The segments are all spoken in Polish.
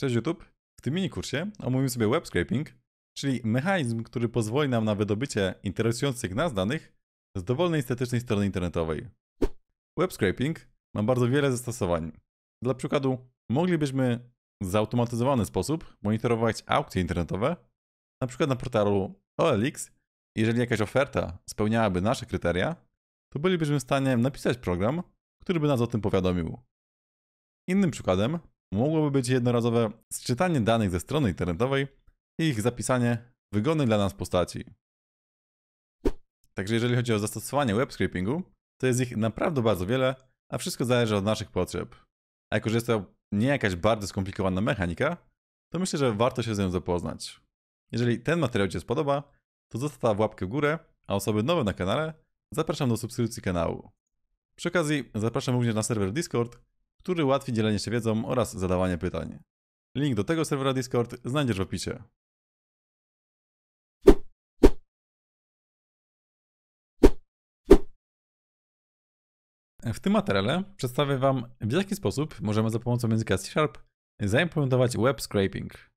Cześć YouTube. W tym mini kursie omówimy sobie web scraping, czyli mechanizm, który pozwoli nam na wydobycie interesujących nas danych z dowolnej statycznej strony internetowej. Web scraping ma bardzo wiele zastosowań. Dla przykładu moglibyśmy w zautomatyzowany sposób monitorować aukcje internetowe, na przykład na portalu OLX. Jeżeli jakaś oferta spełniałaby nasze kryteria, to bylibyśmy w stanie napisać program, który by nas o tym powiadomił. Innym przykładem mogłoby być jednorazowe sczytanie danych ze strony internetowej i ich zapisanie w wygodnej dla nas postaci. Także jeżeli chodzi o zastosowanie web scrapingu, to jest ich naprawdę bardzo wiele, a wszystko zależy od naszych potrzeb. A jako, że jest to nie jakaś bardzo skomplikowana mechanika, to myślę, że warto się z nią zapoznać. Jeżeli ten materiał Ci się spodoba, to zostaw łapkę w górę, a osoby nowe na kanale zapraszam do subskrypcji kanału. Przy okazji zapraszam również na serwer Discord, który ułatwi dzielenie się wiedzą oraz zadawanie pytań. Link do tego serwera Discord znajdziesz w opisie. W tym materiale przedstawię Wam, w jaki sposób możemy za pomocą języka C Sharp zaimplementować web scraping.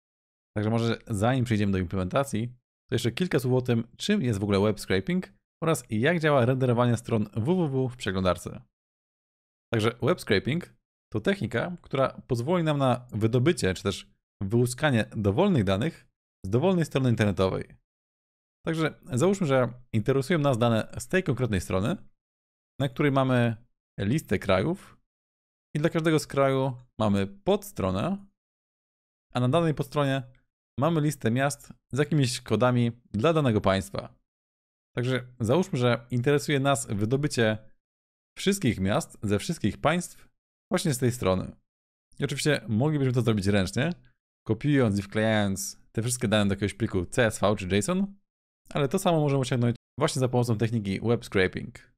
Także może zanim przejdziemy do implementacji, to jeszcze kilka słów o tym, czym jest w ogóle web scraping oraz jak działa renderowanie stron www w przeglądarce. Także web scraping to technika, która pozwoli nam na wydobycie czy też wyłuskanie dowolnych danych z dowolnej strony internetowej. Także załóżmy, że interesują nas dane z tej konkretnej strony, na której mamy listę krajów i dla każdego z kraju mamy podstronę, a na danej podstronie mamy listę miast z jakimiś kodami dla danego państwa. Także załóżmy, że interesuje nas wydobycie wszystkich miast ze wszystkich państw Właśnie z tej strony. I oczywiście moglibyśmy to zrobić ręcznie, kopiując i wklejając te wszystkie dane do jakiegoś pliku CSV czy JSON, ale to samo możemy osiągnąć właśnie za pomocą techniki web scraping.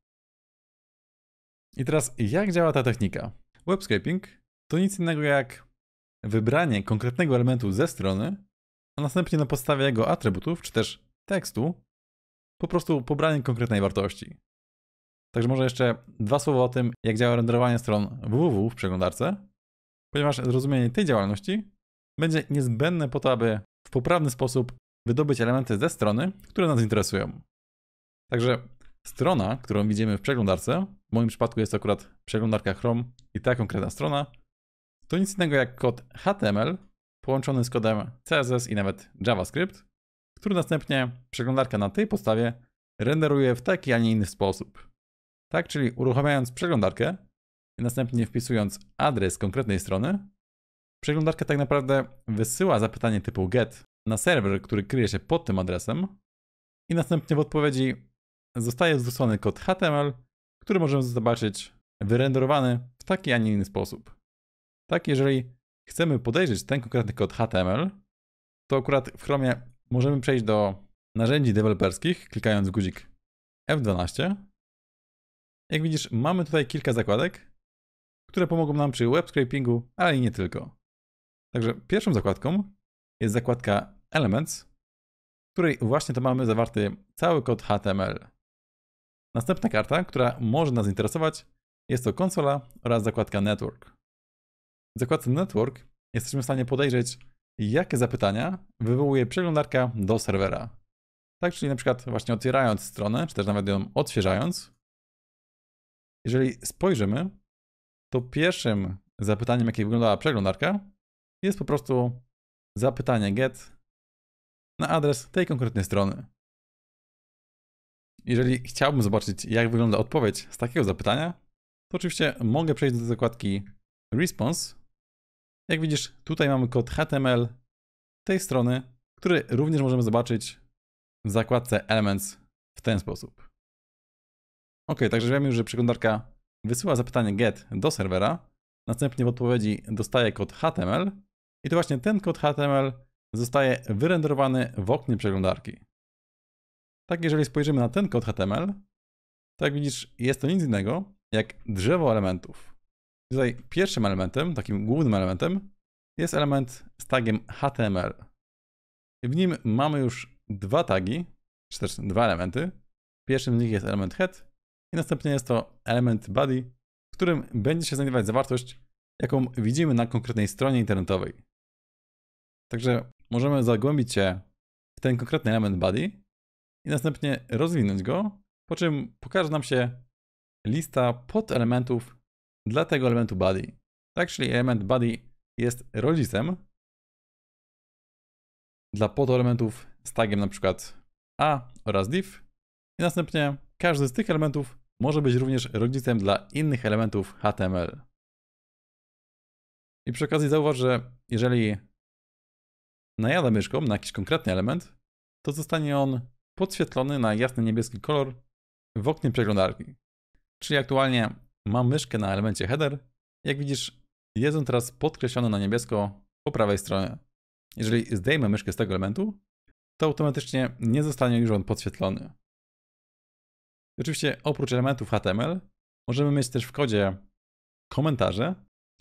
I teraz jak działa ta technika? Web scraping to nic innego jak wybranie konkretnego elementu ze strony, a następnie na podstawie jego atrybutów czy też tekstu po prostu pobranie konkretnej wartości. Także może jeszcze dwa słowa o tym, jak działa renderowanie stron www w przeglądarce, ponieważ zrozumienie tej działalności będzie niezbędne po to, aby w poprawny sposób wydobyć elementy ze strony, które nas interesują. Także strona, którą widzimy w przeglądarce, w moim przypadku jest to akurat przeglądarka Chrome i ta konkretna strona, to nic innego jak kod HTML połączony z kodem CSS i nawet JavaScript, który następnie przeglądarka na tej podstawie renderuje w taki, a nie inny sposób. Tak, czyli uruchamiając przeglądarkę i następnie wpisując adres konkretnej strony, przeglądarka tak naprawdę wysyła zapytanie typu GET na serwer, który kryje się pod tym adresem i następnie w odpowiedzi zostaje zwrócony kod HTML, który możemy zobaczyć wyrenderowany w taki, a nie inny sposób. Tak, jeżeli chcemy podejrzeć ten konkretny kod HTML, to akurat w Chromie możemy przejść do narzędzi deweloperskich, klikając guzik F12 jak widzisz, mamy tutaj kilka zakładek, które pomogą nam przy web scrapingu, ale i nie tylko. Także pierwszą zakładką jest zakładka Elements, w której właśnie to mamy zawarty cały kod HTML. Następna karta, która może nas interesować, jest to konsola oraz zakładka Network. W zakładce Network jesteśmy w stanie podejrzeć, jakie zapytania wywołuje przeglądarka do serwera. Tak, czyli na przykład właśnie otwierając stronę, czy też nawet ją odświeżając, jeżeli spojrzymy, to pierwszym zapytaniem, jakie wyglądała przeglądarka, jest po prostu zapytanie get na adres tej konkretnej strony. Jeżeli chciałbym zobaczyć, jak wygląda odpowiedź z takiego zapytania, to oczywiście mogę przejść do zakładki response. Jak widzisz, tutaj mamy kod HTML tej strony, który również możemy zobaczyć w zakładce Elements w ten sposób. Ok, także wiemy już, że przeglądarka wysyła zapytanie GET do serwera, następnie w odpowiedzi dostaje kod HTML i to właśnie ten kod HTML zostaje wyrenderowany w oknie przeglądarki. Tak, jeżeli spojrzymy na ten kod HTML, to jak widzisz, jest to nic innego jak drzewo elementów. Tutaj pierwszym elementem, takim głównym elementem, jest element z tagiem HTML. W nim mamy już dwa tagi, czy też dwa elementy. Pierwszym z nich jest element head, i następnie jest to element body, w którym będzie się znajdować zawartość, jaką widzimy na konkretnej stronie internetowej. Także możemy zagłębić się w ten konkretny element body i następnie rozwinąć go, po czym pokaże nam się lista podelementów dla tego elementu body. Tak, czyli element body jest rodzicem dla podelementów z tagiem np. a oraz div i następnie każdy z tych elementów może być również rodzicem dla innych elementów HTML. I przy okazji zauważ, że jeżeli najadę myszką na jakiś konkretny element, to zostanie on podświetlony na jasny niebieski kolor w oknie przeglądarki. Czyli aktualnie mam myszkę na elemencie header. Jak widzisz, jest on teraz podkreślony na niebiesko po prawej stronie. Jeżeli zdejmę myszkę z tego elementu, to automatycznie nie zostanie już on podświetlony oczywiście oprócz elementów HTML możemy mieć też w kodzie komentarze.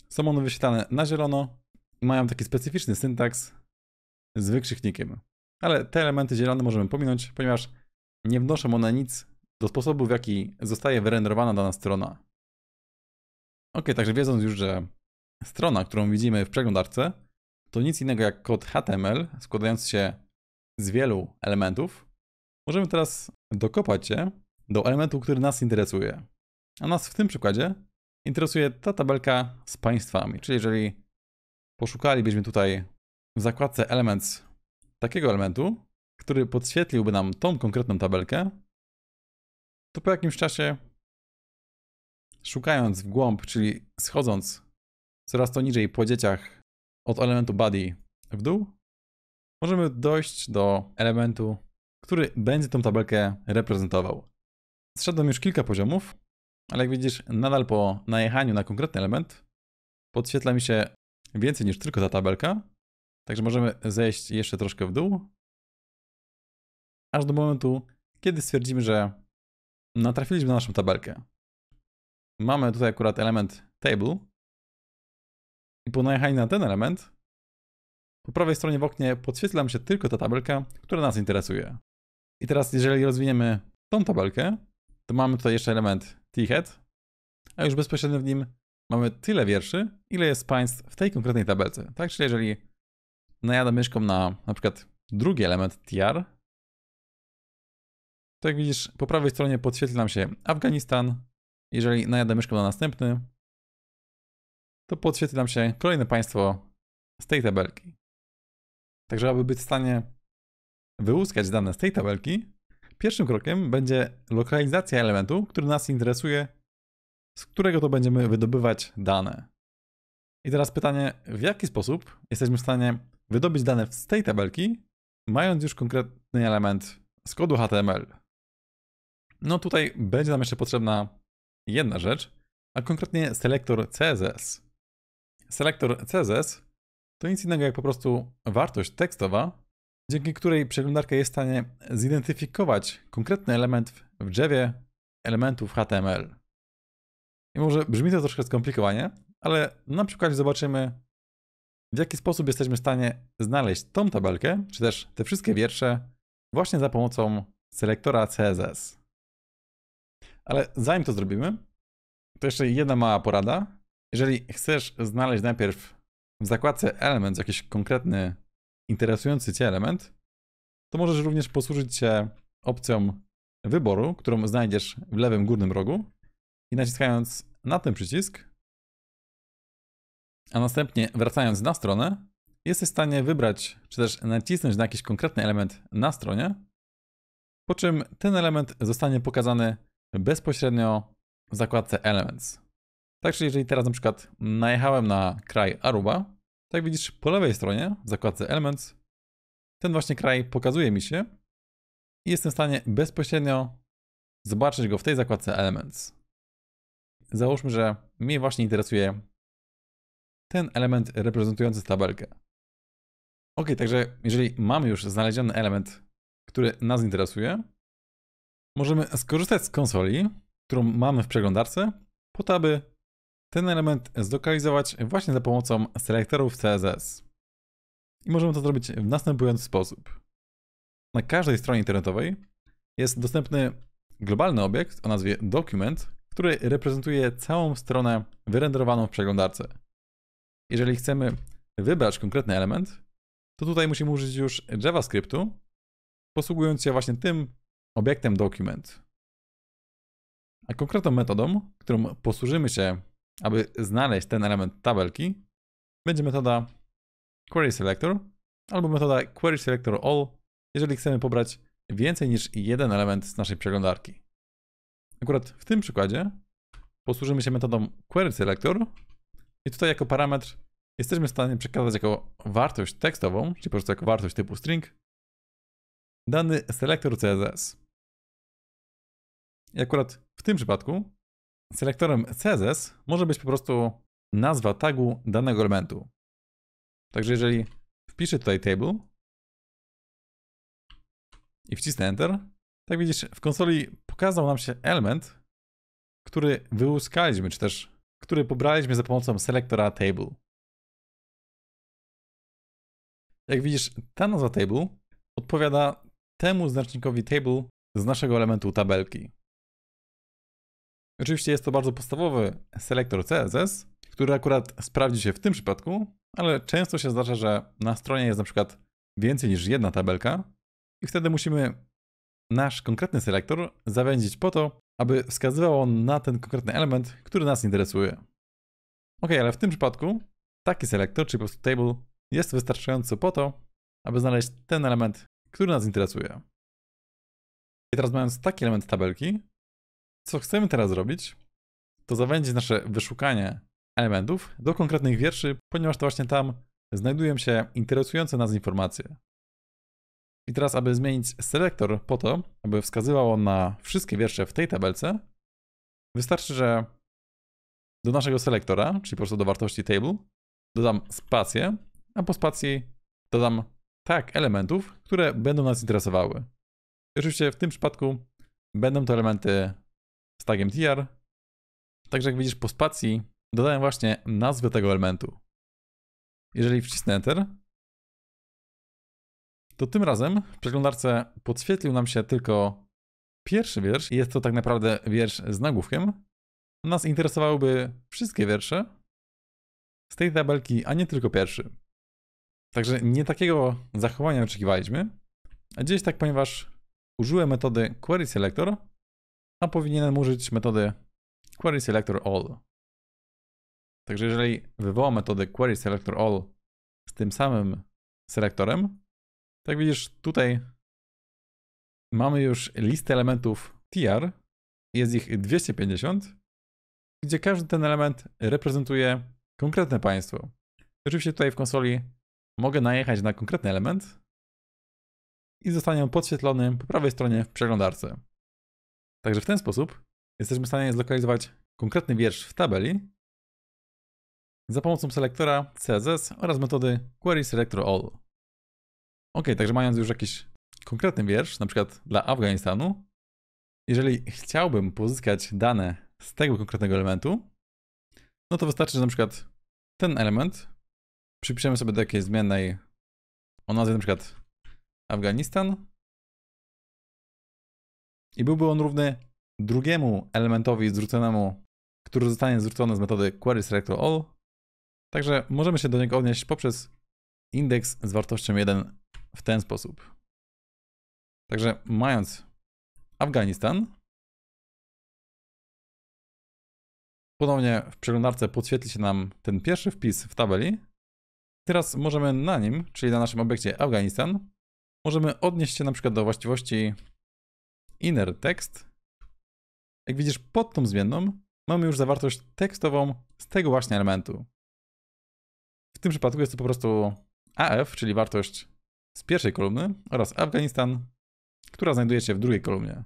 Są one wyświetlane na zielono i mają taki specyficzny syntaks z wykrzyknikiem. Ale te elementy zielone możemy pominąć, ponieważ nie wnoszą one nic do sposobu, w jaki zostaje wyrenderowana dana strona. Ok, także wiedząc już, że strona, którą widzimy w przeglądarce, to nic innego jak kod HTML składający się z wielu elementów, możemy teraz dokopać się do elementu, który nas interesuje. A nas w tym przykładzie interesuje ta tabelka z państwami. Czyli jeżeli poszukalibyśmy tutaj w zakładce Elements takiego elementu, który podświetliłby nam tą konkretną tabelkę, to po jakimś czasie, szukając w głąb, czyli schodząc coraz to niżej po dzieciach od elementu body w dół, możemy dojść do elementu, który będzie tą tabelkę reprezentował. Zszedłem już kilka poziomów, ale jak widzisz, nadal po najechaniu na konkretny element podświetla mi się więcej niż tylko ta tabelka. Także możemy zejść jeszcze troszkę w dół, aż do momentu, kiedy stwierdzimy, że natrafiliśmy na naszą tabelkę. Mamy tutaj akurat element table i po najechaniu na ten element po prawej stronie w oknie podświetla mi się tylko ta tabelka, która nas interesuje. I teraz jeżeli rozwiniemy tą tabelkę, to mamy tutaj jeszcze element T-Head, a już bezpośrednio w nim mamy tyle wierszy, ile jest państw w tej konkretnej tabelce. Tak, czyli jeżeli najadę myszką na na przykład drugi element TR, to jak widzisz, po prawej stronie podświetli nam się Afganistan. Jeżeli najadę myszką na następny, to podświetli nam się kolejne państwo z tej tabelki. Także aby być w stanie wyłuskać dane z tej tabelki, Pierwszym krokiem będzie lokalizacja elementu, który nas interesuje, z którego to będziemy wydobywać dane. I teraz pytanie, w jaki sposób jesteśmy w stanie wydobyć dane z tej tabelki, mając już konkretny element z kodu HTML. No tutaj będzie nam jeszcze potrzebna jedna rzecz, a konkretnie selektor CSS. Selektor CSS to nic innego jak po prostu wartość tekstowa, dzięki której przeglądarka jest w stanie zidentyfikować konkretny element w drzewie elementów HTML. I może brzmi to troszkę skomplikowanie, ale na przykład zobaczymy, w jaki sposób jesteśmy w stanie znaleźć tą tabelkę, czy też te wszystkie wiersze właśnie za pomocą selektora CSS. Ale zanim to zrobimy, to jeszcze jedna mała porada. Jeżeli chcesz znaleźć najpierw w zakładce element jakiś konkretny interesujący Cię element, to możesz również posłużyć się opcją wyboru, którą znajdziesz w lewym górnym rogu i naciskając na ten przycisk, a następnie wracając na stronę, jesteś w stanie wybrać, czy też nacisnąć na jakiś konkretny element na stronie, po czym ten element zostanie pokazany bezpośrednio w zakładce Elements. Także jeżeli teraz na przykład najechałem na kraj Aruba, tak widzisz, po lewej stronie w zakładce Elements ten właśnie kraj pokazuje mi się i jestem w stanie bezpośrednio zobaczyć go w tej zakładce Elements. Załóżmy, że mnie właśnie interesuje ten element reprezentujący tabelkę. Ok, także jeżeli mamy już znaleziony element, który nas interesuje, możemy skorzystać z konsoli, którą mamy w przeglądarce, po to, aby ten element zlokalizować właśnie za pomocą selektorów CSS. I możemy to zrobić w następujący sposób. Na każdej stronie internetowej jest dostępny globalny obiekt o nazwie Document, który reprezentuje całą stronę wyrenderowaną w przeglądarce. Jeżeli chcemy wybrać konkretny element, to tutaj musimy użyć już JavaScriptu, posługując się właśnie tym obiektem Document. A konkretną metodą, którą posłużymy się aby znaleźć ten element tabelki, będzie metoda query selector albo metoda query selector all, jeżeli chcemy pobrać więcej niż jeden element z naszej przeglądarki. Akurat w tym przykładzie posłużymy się metodą query selector i tutaj jako parametr jesteśmy w stanie przekazać jako wartość tekstową, czyli po prostu jako wartość typu string, dany selector CSS. I akurat w tym przypadku Selektorem CSS może być po prostu nazwa tagu danego elementu. Także jeżeli wpiszę tutaj table i wcisnę enter, tak widzisz, w konsoli pokazał nam się element, który wyłuskaliśmy, czy też który pobraliśmy za pomocą selektora table. Jak widzisz, ta nazwa table odpowiada temu znacznikowi table z naszego elementu tabelki. Oczywiście jest to bardzo podstawowy selektor CSS, który akurat sprawdzi się w tym przypadku, ale często się zdarza, że na stronie jest na przykład więcej niż jedna tabelka i wtedy musimy nasz konkretny selektor zawędzić po to, aby wskazywał on na ten konkretny element, który nas interesuje. Ok, ale w tym przypadku taki selektor, czyli po prostu table, jest wystarczający po to, aby znaleźć ten element, który nas interesuje. I teraz mając taki element tabelki, co chcemy teraz zrobić, to zawędzić nasze wyszukanie elementów do konkretnych wierszy, ponieważ to właśnie tam znajdują się interesujące nas informacje. I teraz, aby zmienić selektor po to, aby wskazywał on na wszystkie wiersze w tej tabelce, wystarczy, że do naszego selektora, czyli po prostu do wartości table, dodam spację, a po spacji dodam tak elementów, które będą nas interesowały. I oczywiście w tym przypadku będą to elementy z tagiem tr. Także jak widzisz po spacji, dodałem właśnie nazwę tego elementu. Jeżeli wcisnę Enter, to tym razem w przeglądarce podświetlił nam się tylko pierwszy wiersz. Jest to tak naprawdę wiersz z nagłówkiem. Nas interesowałyby wszystkie wiersze z tej tabelki, a nie tylko pierwszy. Także nie takiego zachowania oczekiwaliśmy. A gdzieś tak, ponieważ użyłem metody query selector, a powinienem użyć metody query selector all. Także jeżeli wywołam metodę query selector all z tym samym selektorem, tak widzisz tutaj mamy już listę elementów tr, jest ich 250, gdzie każdy ten element reprezentuje konkretne państwo. Oczywiście tutaj w konsoli mogę najechać na konkretny element i zostanie on podświetlony po prawej stronie w przeglądarce. Także w ten sposób jesteśmy w stanie zlokalizować konkretny wiersz w tabeli za pomocą selektora CSS oraz metody query selector all. Ok, także mając już jakiś konkretny wiersz, na przykład dla Afganistanu, jeżeli chciałbym pozyskać dane z tego konkretnego elementu, no to wystarczy, że na przykład ten element przypiszemy sobie do jakiejś zmiennej o nazwie na przykład Afganistan i byłby on równy drugiemu elementowi zwróconemu, który zostanie zwrócony z metody query selector all. Także możemy się do niego odnieść poprzez indeks z wartością 1 w ten sposób. Także mając Afganistan, ponownie w przeglądarce podświetli się nam ten pierwszy wpis w tabeli. Teraz możemy na nim, czyli na naszym obiekcie Afganistan, możemy odnieść się na przykład do właściwości inner text. Jak widzisz, pod tą zmienną mamy już zawartość tekstową z tego właśnie elementu. W tym przypadku jest to po prostu AF, czyli wartość z pierwszej kolumny oraz Afganistan, która znajduje się w drugiej kolumnie.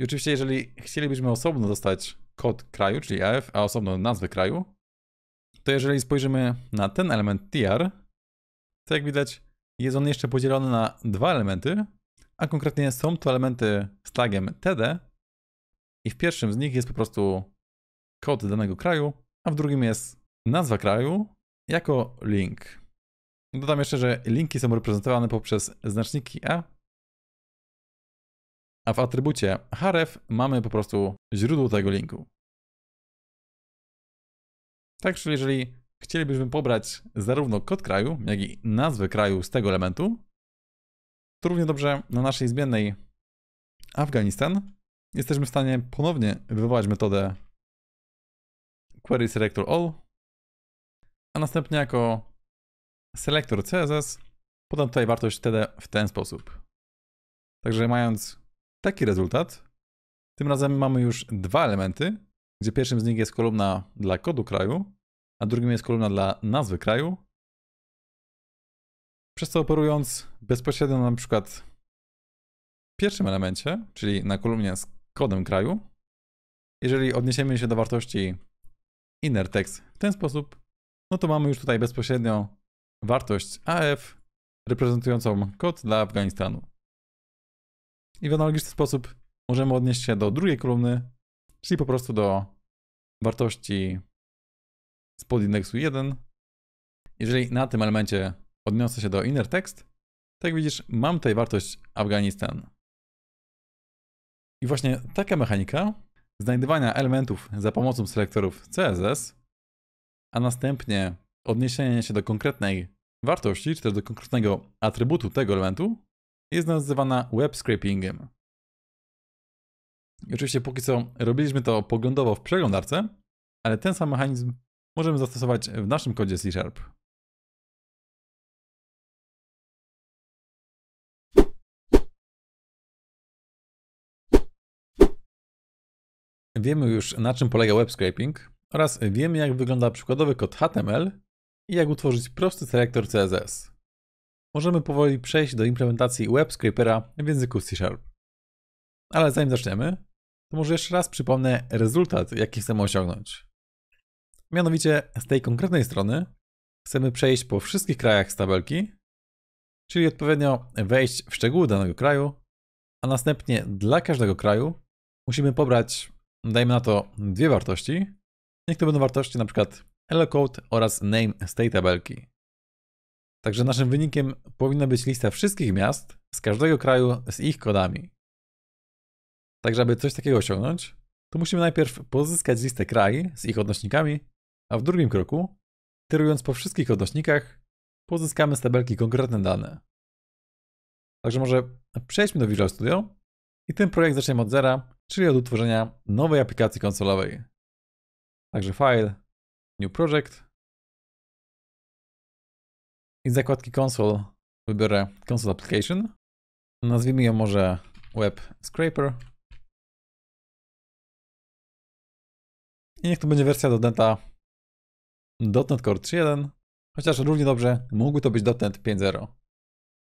I oczywiście, jeżeli chcielibyśmy osobno dostać kod kraju, czyli AF, a osobno nazwę kraju, to jeżeli spojrzymy na ten element TR, to jak widać jest on jeszcze podzielony na dwa elementy, a konkretnie są to elementy z tagiem TD i w pierwszym z nich jest po prostu kod danego kraju, a w drugim jest nazwa kraju jako link. Dodam jeszcze, że linki są reprezentowane poprzez znaczniki E, a w atrybucie href mamy po prostu źródło tego linku. Tak, czyli jeżeli chcielibyśmy pobrać zarówno kod kraju, jak i nazwę kraju z tego elementu, to równie dobrze na naszej zmiennej Afganistan jesteśmy w stanie ponownie wywołać metodę query selector all, a następnie jako selector CSS podam tutaj wartość wtedy w ten sposób. Także mając taki rezultat, tym razem mamy już dwa elementy, gdzie pierwszym z nich jest kolumna dla kodu kraju, a drugim jest kolumna dla nazwy kraju, przez to operując bezpośrednio na przykład w pierwszym elemencie, czyli na kolumnie z kodem kraju, jeżeli odniesiemy się do wartości text w ten sposób, no to mamy już tutaj bezpośrednio wartość AF reprezentującą kod dla Afganistanu. I w analogiczny sposób możemy odnieść się do drugiej kolumny, czyli po prostu do wartości spod indeksu 1. Jeżeli na tym elemencie Odniosę się do inner text. Tak jak widzisz, mam tutaj wartość Afganistan. I właśnie taka mechanika znajdywania elementów za pomocą selektorów CSS, a następnie odniesienia się do konkretnej wartości, czy też do konkretnego atrybutu tego elementu, jest nazywana web scrapingiem. I oczywiście póki co robiliśmy to poglądowo w przeglądarce, ale ten sam mechanizm możemy zastosować w naszym kodzie C Sharp. wiemy już na czym polega web scraping oraz wiemy jak wygląda przykładowy kod HTML i jak utworzyć prosty selektor CSS. Możemy powoli przejść do implementacji web scrapera w języku C Sharp. Ale zanim zaczniemy, to może jeszcze raz przypomnę rezultat jaki chcemy osiągnąć. Mianowicie z tej konkretnej strony chcemy przejść po wszystkich krajach z tabelki, czyli odpowiednio wejść w szczegóły danego kraju, a następnie dla każdego kraju musimy pobrać dajmy na to dwie wartości. Niech to będą wartości np. locode oraz name z tej tabelki. Także naszym wynikiem powinna być lista wszystkich miast z każdego kraju z ich kodami. Także aby coś takiego osiągnąć, to musimy najpierw pozyskać listę kraj z ich odnośnikami, a w drugim kroku, tyrując po wszystkich odnośnikach, pozyskamy z tabelki konkretne dane. Także może przejdźmy do Visual Studio i ten projekt zaczniemy od zera czyli od utworzenia nowej aplikacji konsolowej. Także file, new project i z zakładki console wybiorę console application. Nazwijmy ją może web scraper. I niech to będzie wersja do .NET Core 3.1, chociaż równie dobrze mógłby to być .NET 5.0.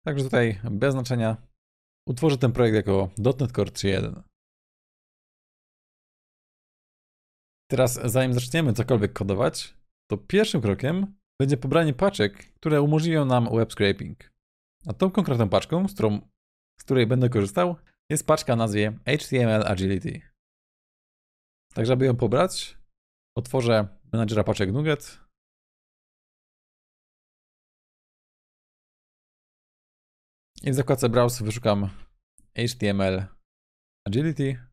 Także tutaj bez znaczenia utworzę ten projekt jako .NET Core 3.1. Teraz, zanim zaczniemy cokolwiek kodować, to pierwszym krokiem będzie pobranie paczek, które umożliwią nam web scraping. A tą konkretną paczką, z, którą, z której będę korzystał, jest paczka o nazwie HTML Agility. Tak, aby ją pobrać, otworzę menadżera paczek NuGet I w zakładce Browse wyszukam HTML Agility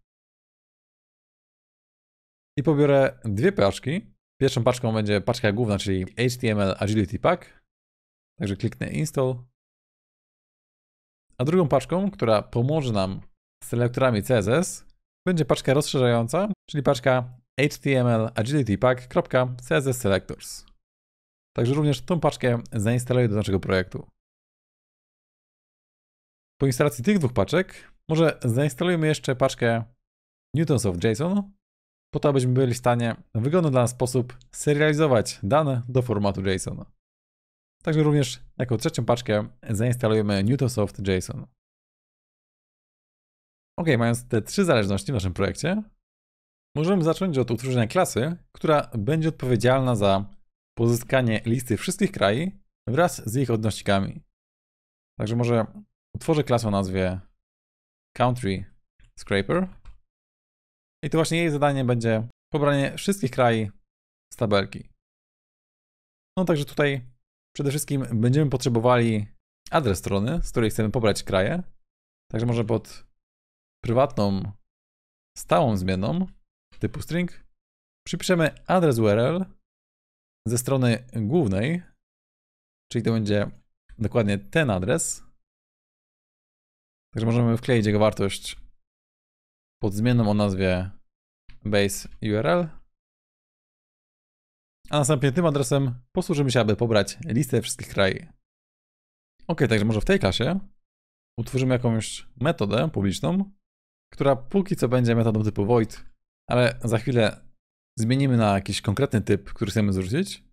i pobiorę dwie paczki. Pierwszą paczką będzie paczka główna, czyli HTML Agility Pack. Także kliknę install. A drugą paczką, która pomoże nam z selektorami CSS, będzie paczka rozszerzająca, czyli paczka HTML Agility Pack.css Selectors. Także również tą paczkę zainstaluję do naszego projektu. Po instalacji tych dwóch paczek, może zainstalujemy jeszcze paczkę Newtons of JSON, po to, abyśmy byli w stanie w wygodny dla nas sposób serializować dane do formatu JSON. Także również jako trzecią paczkę zainstalujemy Newtonsoft JSON. Ok, mając te trzy zależności w naszym projekcie, możemy zacząć od utworzenia klasy, która będzie odpowiedzialna za pozyskanie listy wszystkich krajów wraz z ich odnośnikami. Także może utworzę klasę o nazwie Country Scraper i to właśnie jej zadanie będzie pobranie wszystkich krajów z tabelki. No także tutaj przede wszystkim będziemy potrzebowali adres strony, z której chcemy pobrać kraje. Także może pod prywatną stałą zmienną typu string przypiszemy adres URL ze strony głównej, czyli to będzie dokładnie ten adres. Także możemy wkleić jego wartość pod zmianą o nazwie base URL. A następnie tym adresem posłużymy się, aby pobrać listę wszystkich krajów. Ok, także może w tej klasie utworzymy jakąś metodę publiczną, która póki co będzie metodą typu void, ale za chwilę zmienimy na jakiś konkretny typ, który chcemy zwrócić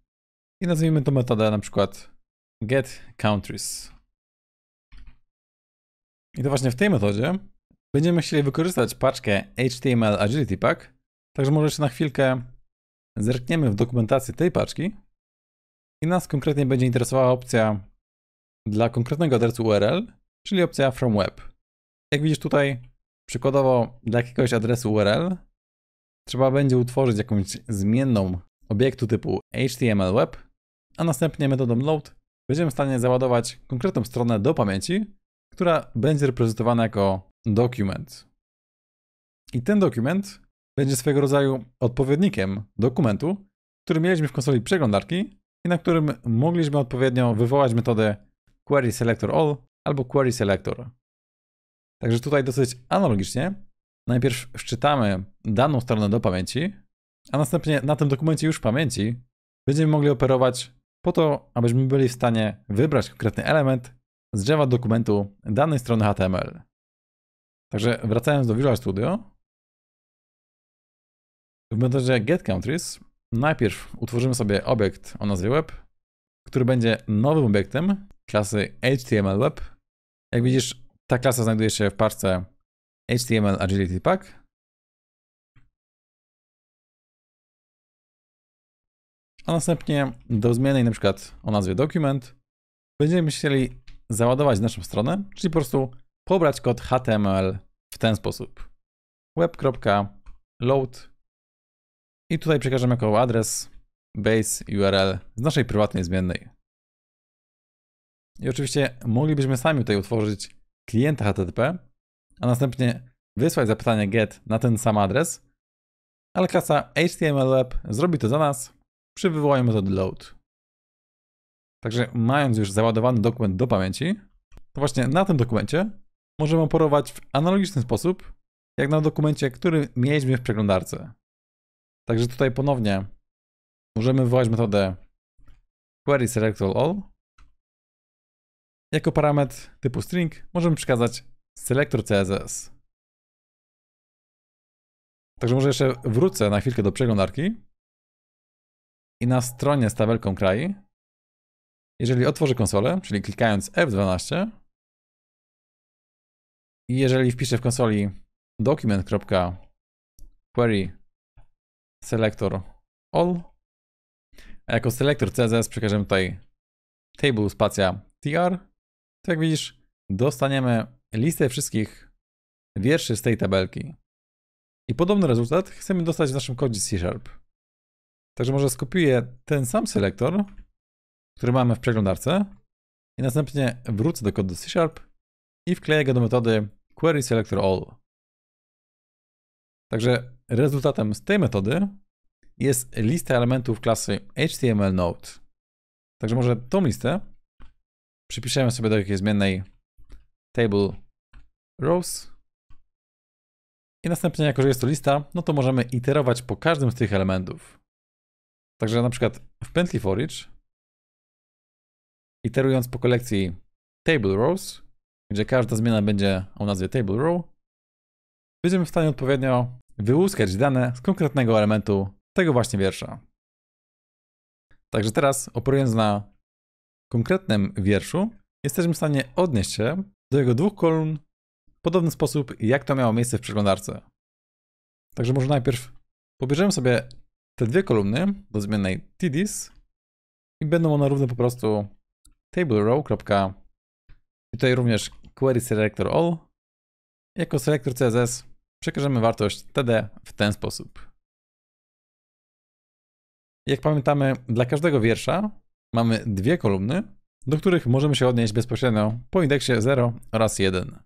i nazwijmy tę metodę na przykład getCountries. I to właśnie w tej metodzie Będziemy chcieli wykorzystać paczkę HTML Agility Pack, także może jeszcze na chwilkę zerkniemy w dokumentację tej paczki i nas konkretnie będzie interesowała opcja dla konkretnego adresu URL, czyli opcja from web. Jak widzisz tutaj, przykładowo dla jakiegoś adresu URL trzeba będzie utworzyć jakąś zmienną obiektu typu HTML web, a następnie metodą load będziemy w stanie załadować konkretną stronę do pamięci, która będzie reprezentowana jako dokument. I ten dokument będzie swego rodzaju odpowiednikiem dokumentu, który mieliśmy w konsoli przeglądarki i na którym mogliśmy odpowiednio wywołać metodę query selector all albo query selector. Także tutaj dosyć analogicznie. Najpierw wczytamy daną stronę do pamięci, a następnie na tym dokumencie już w pamięci będziemy mogli operować po to, abyśmy byli w stanie wybrać konkretny element z drzewa dokumentu danej strony HTML. Także wracając do Visual Studio, w metodzie getCountries najpierw utworzymy sobie obiekt o nazwie web, który będzie nowym obiektem klasy HTMLWeb. Jak widzisz, ta klasa znajduje się w parce HTML Agility Pack. A następnie do zmiany, na przykład o nazwie document będziemy chcieli załadować naszą stronę, czyli po prostu pobrać kod HTML w ten sposób. web.load i tutaj przekażemy jako adres base URL z naszej prywatnej zmiennej. I oczywiście moglibyśmy sami tutaj utworzyć klienta HTTP, a następnie wysłać zapytanie GET na ten sam adres, ale klasa web zrobi to za nas przy wywołaniu metody load. Także mając już załadowany dokument do pamięci, to właśnie na tym dokumencie możemy operować w analogiczny sposób, jak na dokumencie, który mieliśmy w przeglądarce. Także tutaj ponownie możemy wywołać metodę query select all, Jako parametr typu string możemy przekazać selector CSS. Także może jeszcze wrócę na chwilkę do przeglądarki i na stronie z tabelką kraj, jeżeli otworzę konsolę, czyli klikając F12, jeżeli wpiszę w konsoli document.query selector all, a jako selector CSS przekażemy tutaj table spacja tr, to jak widzisz dostaniemy listę wszystkich wierszy z tej tabelki. I podobny rezultat chcemy dostać w naszym kodzie C Sharp. Także może skopiuję ten sam selektor, który mamy w przeglądarce i następnie wrócę do kodu C Sharp i wkleję go do metody query selector all. Także rezultatem z tej metody jest lista elementów klasy HTML Node. Także może tą listę przypiszemy sobie do jakiejś zmiennej table rows. I następnie, jako że jest to lista, no to możemy iterować po każdym z tych elementów. Także na przykład w pętli for each, iterując po kolekcji table rows, gdzie każda zmiana będzie o nazwie table row, będziemy w stanie odpowiednio wyłuskać dane z konkretnego elementu tego właśnie wiersza. Także teraz, operując na konkretnym wierszu, jesteśmy w stanie odnieść się do jego dwóch kolumn w podobny sposób, jak to miało miejsce w przeglądarce. Także może najpierw pobierzemy sobie te dwie kolumny do zmiennej tdis i będą one równe po prostu table row. I tutaj również query selector all. Jako selektor CSS przekażemy wartość td w ten sposób. Jak pamiętamy, dla każdego wiersza mamy dwie kolumny, do których możemy się odnieść bezpośrednio po indeksie 0 oraz 1.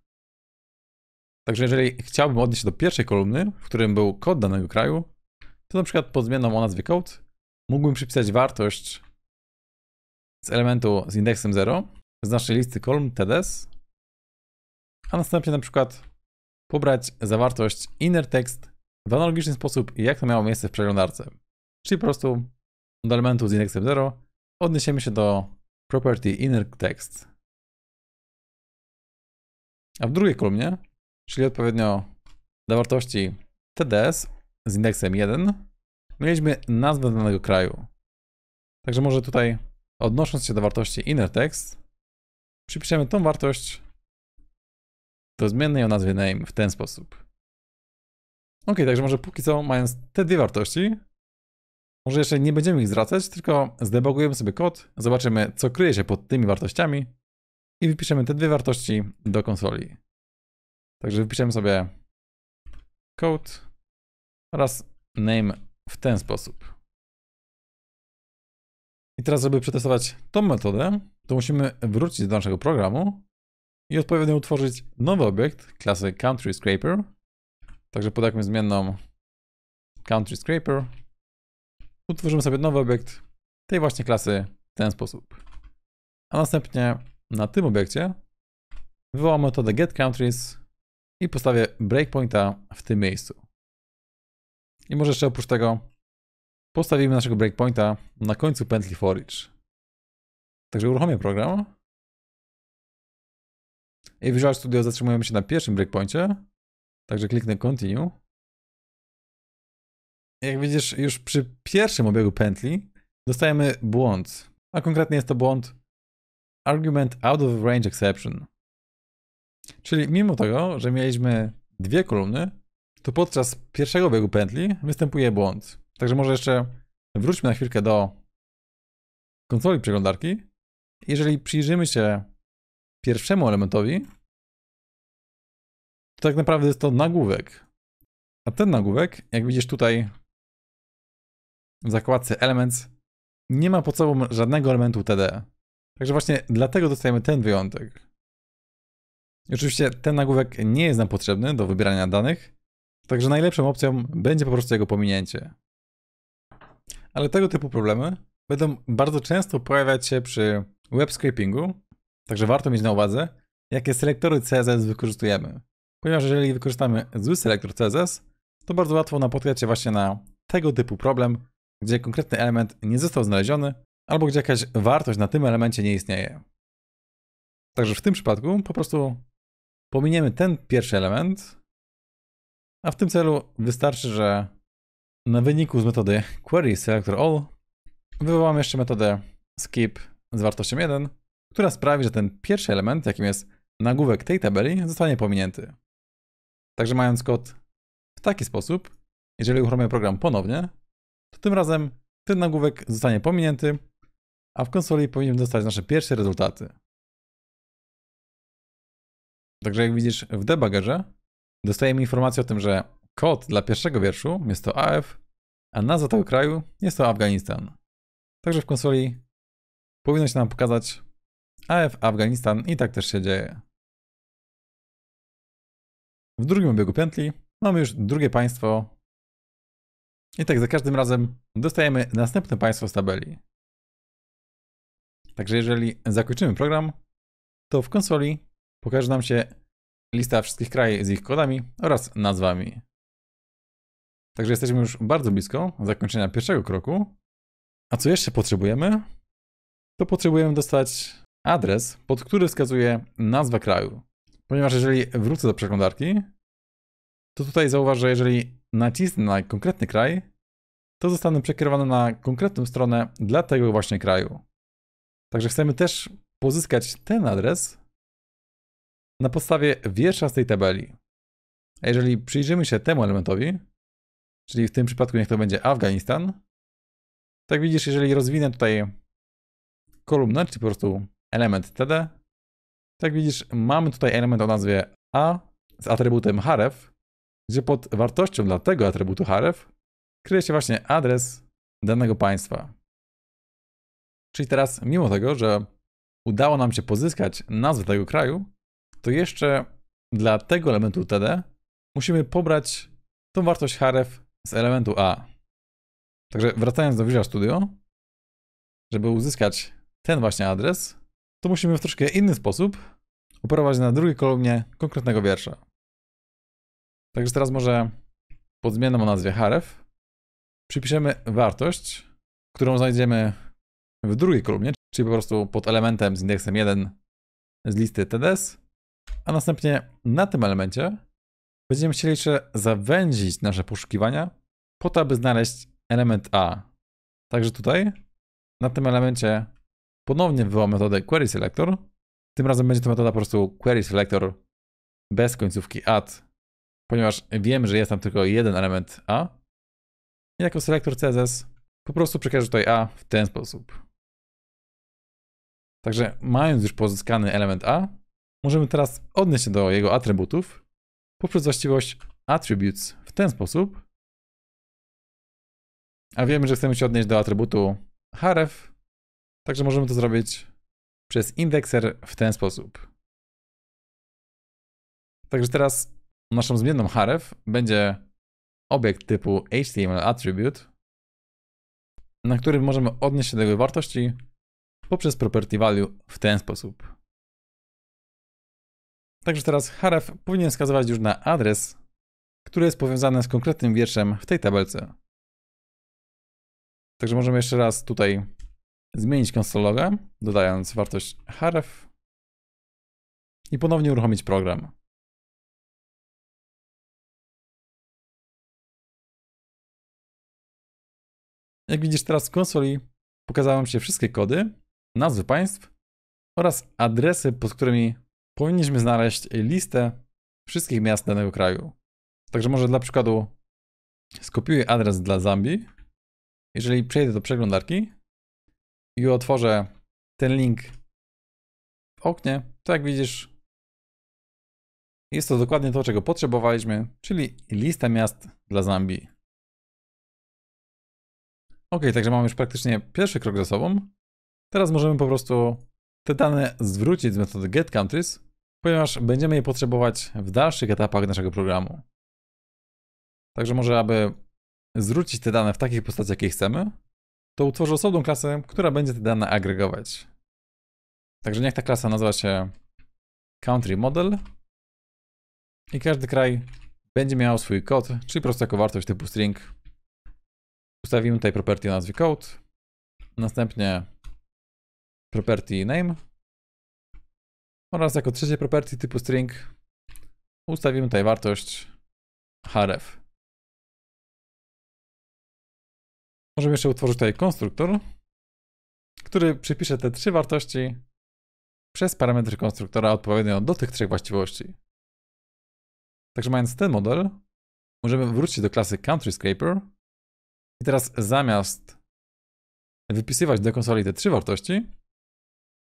Także jeżeli chciałbym odnieść się do pierwszej kolumny, w którym był kod danego kraju, to na przykład pod zmianą o nazwie code mógłbym przypisać wartość z elementu z indeksem 0 z naszej listy kolumn TDS, a następnie na przykład pobrać zawartość inner text w analogiczny sposób, jak to miało miejsce w przeglądarce. Czyli po prostu do elementu z indeksem 0 odniesiemy się do property inner text. A w drugiej kolumnie, czyli odpowiednio do wartości TDS z indeksem 1, mieliśmy nazwę danego kraju. Także może tutaj, odnosząc się do wartości inner text, Przypiszemy tą wartość do zmiennej o nazwie name w ten sposób. Ok, także może póki co, mając te dwie wartości, może jeszcze nie będziemy ich zwracać, tylko zdebugujemy sobie kod, zobaczymy, co kryje się pod tymi wartościami i wypiszemy te dwie wartości do konsoli. Także wypiszemy sobie code oraz name w ten sposób. I teraz, żeby przetestować tą metodę, to musimy wrócić do naszego programu i odpowiednio utworzyć nowy obiekt klasy Country Scraper. Także pod jakąś zmienną Country Scraper utworzymy sobie nowy obiekt tej właśnie klasy w ten sposób. A następnie na tym obiekcie wywołam metodę getCountries i postawię breakpointa w tym miejscu. I może jeszcze oprócz tego postawimy naszego breakpointa na końcu pętli for each. Także uruchomię program. I w Visual Studio zatrzymujemy się na pierwszym breakpointie. Także kliknę Continue. Jak widzisz, już przy pierwszym obiegu pętli dostajemy błąd. A konkretnie jest to błąd Argument Out of Range Exception. Czyli mimo tego, że mieliśmy dwie kolumny, to podczas pierwszego obiegu pętli występuje błąd. Także może jeszcze wróćmy na chwilkę do konsoli przeglądarki jeżeli przyjrzymy się pierwszemu elementowi, to tak naprawdę jest to nagłówek. A ten nagłówek, jak widzisz tutaj w zakładce Elements, nie ma pod sobą żadnego elementu TD. Także właśnie dlatego dostajemy ten wyjątek. I oczywiście ten nagłówek nie jest nam potrzebny do wybierania danych, także najlepszą opcją będzie po prostu jego pominięcie. Ale tego typu problemy będą bardzo często pojawiać się przy web scrapingu, także warto mieć na uwadze, jakie selektory CSS wykorzystujemy. Ponieważ jeżeli wykorzystamy zły selektor CSS, to bardzo łatwo napotkać się właśnie na tego typu problem, gdzie konkretny element nie został znaleziony, albo gdzie jakaś wartość na tym elemencie nie istnieje. Także w tym przypadku po prostu pominiemy ten pierwszy element, a w tym celu wystarczy, że na wyniku z metody query selector all wywołam jeszcze metodę skip z wartością 1, która sprawi, że ten pierwszy element, jakim jest nagłówek tej tabeli, zostanie pominięty. Także mając kod w taki sposób, jeżeli uruchomię program ponownie, to tym razem ten nagłówek zostanie pominięty, a w konsoli powinniśmy dostać nasze pierwsze rezultaty. Także jak widzisz w debuggerze dostajemy informację o tym, że kod dla pierwszego wierszu jest to AF, a nazwa tego kraju jest to Afganistan. Także w konsoli Powinno się nam pokazać AF Afganistan i tak też się dzieje. W drugim obiegu pętli mamy już drugie państwo. I tak za każdym razem dostajemy następne państwo z tabeli. Także jeżeli zakończymy program, to w konsoli pokaże nam się lista wszystkich krajów z ich kodami oraz nazwami. Także jesteśmy już bardzo blisko zakończenia pierwszego kroku. A co jeszcze potrzebujemy? to potrzebuję dostać adres, pod który wskazuje nazwę kraju. Ponieważ jeżeli wrócę do przeglądarki, to tutaj zauważę, że jeżeli nacisnę na konkretny kraj, to zostanę przekierowany na konkretną stronę dla tego właśnie kraju. Także chcemy też pozyskać ten adres na podstawie wiersza z tej tabeli. A jeżeli przyjrzymy się temu elementowi, czyli w tym przypadku niech to będzie Afganistan, tak widzisz, jeżeli rozwinę tutaj kolumnę, czy po prostu element td. Tak widzisz, mamy tutaj element o nazwie a z atrybutem href, gdzie pod wartością dla tego atrybutu href kryje się właśnie adres danego państwa. Czyli teraz, mimo tego, że udało nam się pozyskać nazwę tego kraju, to jeszcze dla tego elementu td musimy pobrać tą wartość href z elementu a. Także wracając do Visual Studio, żeby uzyskać ten właśnie adres, to musimy w troszkę inny sposób operować na drugiej kolumnie konkretnego wiersza. Także teraz może pod zmianą o nazwie Harf, przypiszemy wartość, którą znajdziemy w drugiej kolumnie, czyli po prostu pod elementem z indeksem 1 z listy TDS, a następnie na tym elemencie będziemy chcieli jeszcze zawęzić nasze poszukiwania po to, aby znaleźć element A. Także tutaj na tym elemencie Ponownie wywołam metodę query selector. Tym razem będzie to metoda po prostu query selector bez końcówki add, ponieważ wiem, że jest tam tylko jeden element a. I jako selektor CSS po prostu przekażę tutaj a w ten sposób. Także mając już pozyskany element a, możemy teraz odnieść się do jego atrybutów poprzez właściwość attributes w ten sposób. A wiemy, że chcemy się odnieść do atrybutu href Także możemy to zrobić przez indekser w ten sposób. Także teraz naszą zmienną href będzie obiekt typu HTML attribute, na którym możemy odnieść się do jego wartości poprzez property value w ten sposób. Także teraz href powinien wskazywać już na adres, który jest powiązany z konkretnym wierszem w tej tabelce. Także możemy jeszcze raz tutaj Zmienić konsolę, dodając wartość harf i ponownie uruchomić program. Jak widzisz teraz w konsoli pokazałem Ci wszystkie kody, nazwy państw oraz adresy, pod którymi powinniśmy znaleźć listę wszystkich miast danego kraju. Także może dla przykładu skopiuję adres dla Zambii. Jeżeli przejdę do przeglądarki, i otworzę ten link w oknie, to jak widzisz, jest to dokładnie to, czego potrzebowaliśmy, czyli lista miast dla Zambii. Ok, także mamy już praktycznie pierwszy krok za sobą. Teraz możemy po prostu te dane zwrócić z metody getCountries, ponieważ będziemy je potrzebować w dalszych etapach naszego programu. Także może, aby zwrócić te dane w takich postaci, jakiej chcemy, to utworzy osobną klasę, która będzie te dane agregować. Także niech ta klasa nazywa się Country Model i każdy kraj będzie miał swój kod, czyli po prostu jako wartość typu string. Ustawimy tutaj property o nazwie code, następnie property name oraz jako trzecie property typu string ustawimy tutaj wartość href. Możemy jeszcze utworzyć tutaj konstruktor, który przypisze te trzy wartości przez parametry konstruktora odpowiednio do tych trzech właściwości. Także mając ten model, możemy wrócić do klasy CountryScraper i teraz zamiast wypisywać do konsoli te trzy wartości,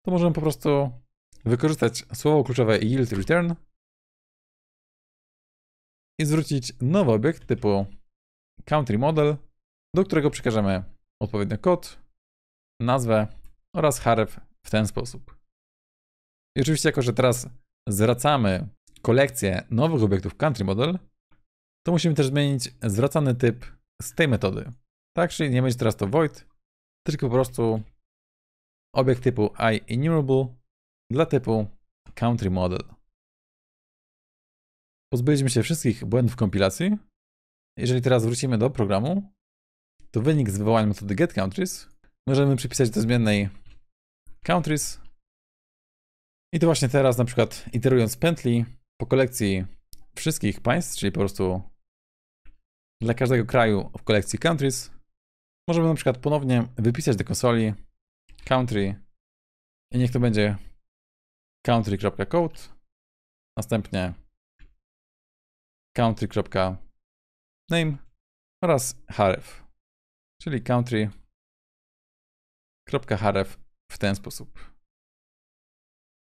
to możemy po prostu wykorzystać słowo kluczowe yield return i zwrócić nowy obiekt typu country model do którego przekażemy odpowiedni kod, nazwę oraz harf w ten sposób. I oczywiście jako, że teraz zwracamy kolekcję nowych obiektów Country Model, to musimy też zmienić zwracany typ z tej metody. Tak, czyli nie będzie teraz to void, tylko po prostu obiekt typu iEnumerable dla typu Country Model. Pozbyliśmy się wszystkich błędów kompilacji. Jeżeli teraz wrócimy do programu, to wynik z wywołania metody getCountries możemy przypisać do zmiennej countries. I to właśnie teraz na przykład iterując pętli po kolekcji wszystkich państw, czyli po prostu dla każdego kraju w kolekcji countries, możemy na przykład ponownie wypisać do konsoli country i niech to będzie country.code, następnie country.name oraz href. Czyli country.href w ten sposób.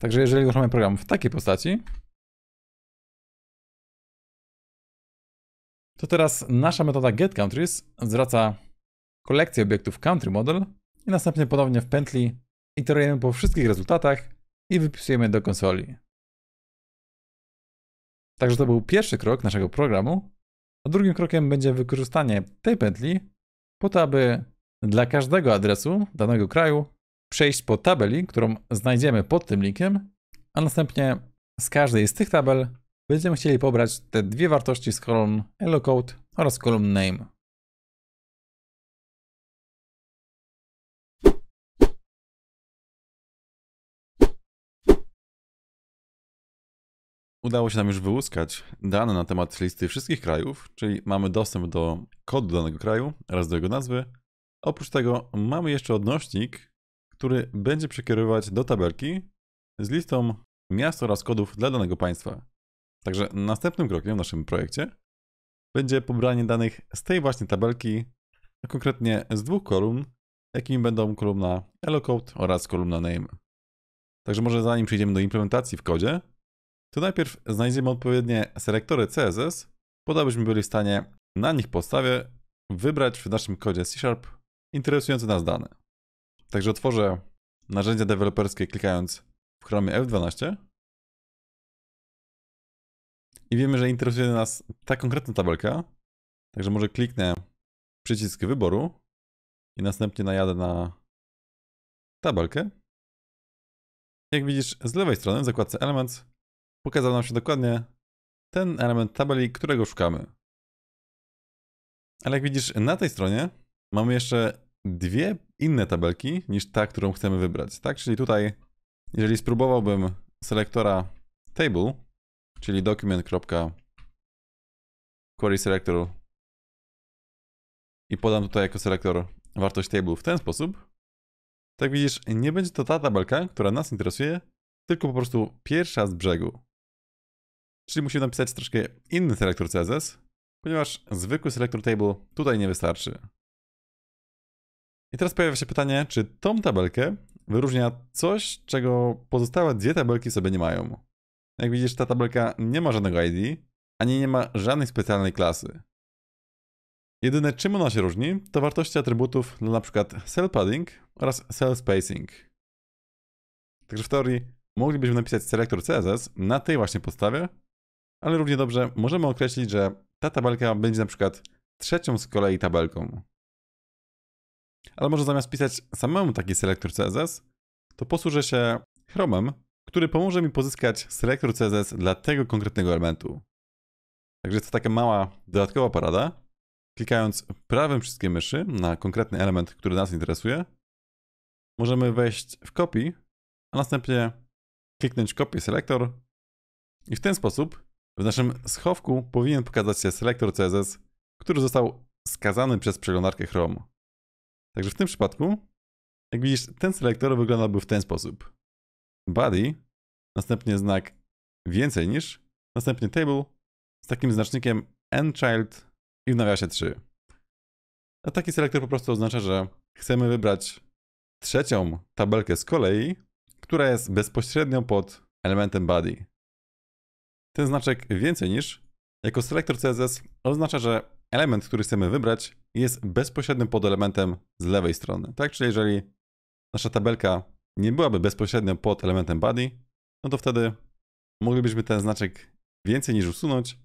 Także jeżeli uruchamiamy program w takiej postaci, to teraz nasza metoda getCountries zwraca kolekcję obiektów country model i następnie ponownie w pętli iterujemy po wszystkich rezultatach i wypisujemy do konsoli. Także to był pierwszy krok naszego programu, a drugim krokiem będzie wykorzystanie tej pętli po to, aby dla każdego adresu danego kraju przejść po tabeli, którą znajdziemy pod tym linkiem, a następnie z każdej z tych tabel będziemy chcieli pobrać te dwie wartości z kolumn Hello Code oraz kolumn Name. Udało się nam już wyłuskać dane na temat listy wszystkich krajów, czyli mamy dostęp do kodu danego kraju oraz do jego nazwy. Oprócz tego mamy jeszcze odnośnik, który będzie przekierowywać do tabelki z listą miast oraz kodów dla danego państwa. Także następnym krokiem w naszym projekcie będzie pobranie danych z tej właśnie tabelki, a konkretnie z dwóch kolumn, jakimi będą kolumna Allocode oraz kolumna Name. Także może zanim przejdziemy do implementacji w kodzie, to najpierw znajdziemy odpowiednie selektory CSS, po to byśmy byli w stanie na nich podstawie wybrać w naszym kodzie C Sharp interesujące nas dane. Także otworzę narzędzia deweloperskie klikając w Chrome F12 i wiemy, że interesuje nas ta konkretna tabelka, także może kliknę przycisk wyboru i następnie najadę na tabelkę. Jak widzisz, z lewej strony w zakładce Elements pokazał nam się dokładnie ten element tabeli, którego szukamy. Ale jak widzisz, na tej stronie mamy jeszcze dwie inne tabelki niż ta, którą chcemy wybrać, tak? Czyli tutaj, jeżeli spróbowałbym selektora table, czyli document.querySelector i podam tutaj jako selektor wartość table w ten sposób, tak widzisz, nie będzie to ta tabelka, która nas interesuje, tylko po prostu pierwsza z brzegu. Czyli musimy napisać troszkę inny selektor CSS, ponieważ zwykły selektor table tutaj nie wystarczy. I teraz pojawia się pytanie, czy tą tabelkę wyróżnia coś, czego pozostałe dwie tabelki sobie nie mają. Jak widzisz, ta tabelka nie ma żadnego ID, ani nie ma żadnej specjalnej klasy. Jedyne czym ona się różni, to wartości atrybutów dla np. cell padding oraz cell spacing. Także w teorii moglibyśmy napisać selektor CSS na tej właśnie podstawie, ale równie dobrze możemy określić, że ta tabelka będzie na przykład trzecią z kolei tabelką. Ale może zamiast pisać samemu taki selektor CSS, to posłużę się Chromem, który pomoże mi pozyskać selektor CSS dla tego konkretnego elementu. Także to taka mała dodatkowa parada. Klikając prawym wszystkie myszy na konkretny element, który nas interesuje, możemy wejść w copy, a następnie kliknąć copy selector i w ten sposób w naszym schowku powinien pokazać się selektor CSS, który został skazany przez przeglądarkę Chrome. Także w tym przypadku, jak widzisz, ten selektor wyglądałby w ten sposób. Body, następnie znak więcej niż, następnie table z takim znacznikiem nchild i w nawiasie 3. A taki selektor po prostu oznacza, że chcemy wybrać trzecią tabelkę z kolei, która jest bezpośrednio pod elementem body. Ten znaczek więcej niż jako selektor CSS oznacza, że element, który chcemy wybrać jest bezpośrednim podelementem z lewej strony. Tak, czyli jeżeli nasza tabelka nie byłaby bezpośrednio pod elementem body, no to wtedy moglibyśmy ten znaczek więcej niż usunąć.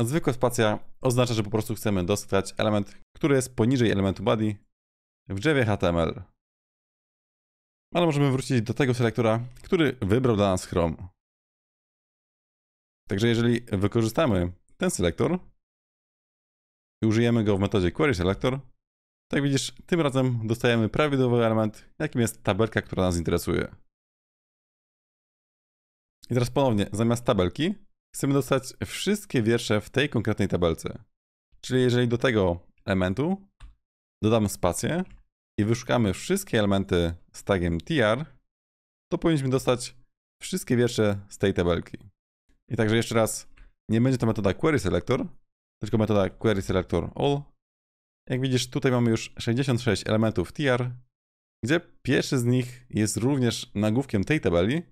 A zwykła spacja oznacza, że po prostu chcemy dostać element, który jest poniżej elementu body w drzewie HTML. Ale możemy wrócić do tego selektora, który wybrał dla nas Chrome. Także jeżeli wykorzystamy ten selektor i użyjemy go w metodzie query selector, tak widzisz, tym razem dostajemy prawidłowy element, jakim jest tabelka, która nas interesuje. I teraz ponownie, zamiast tabelki, chcemy dostać wszystkie wiersze w tej konkretnej tabelce. Czyli jeżeli do tego elementu dodamy spację i wyszukamy wszystkie elementy z tagiem tr, to powinniśmy dostać wszystkie wiersze z tej tabelki. I także jeszcze raz, nie będzie to metoda query selector, tylko metoda query selector all. Jak widzisz, tutaj mamy już 66 elementów tr, gdzie pierwszy z nich jest również nagłówkiem tej tabeli.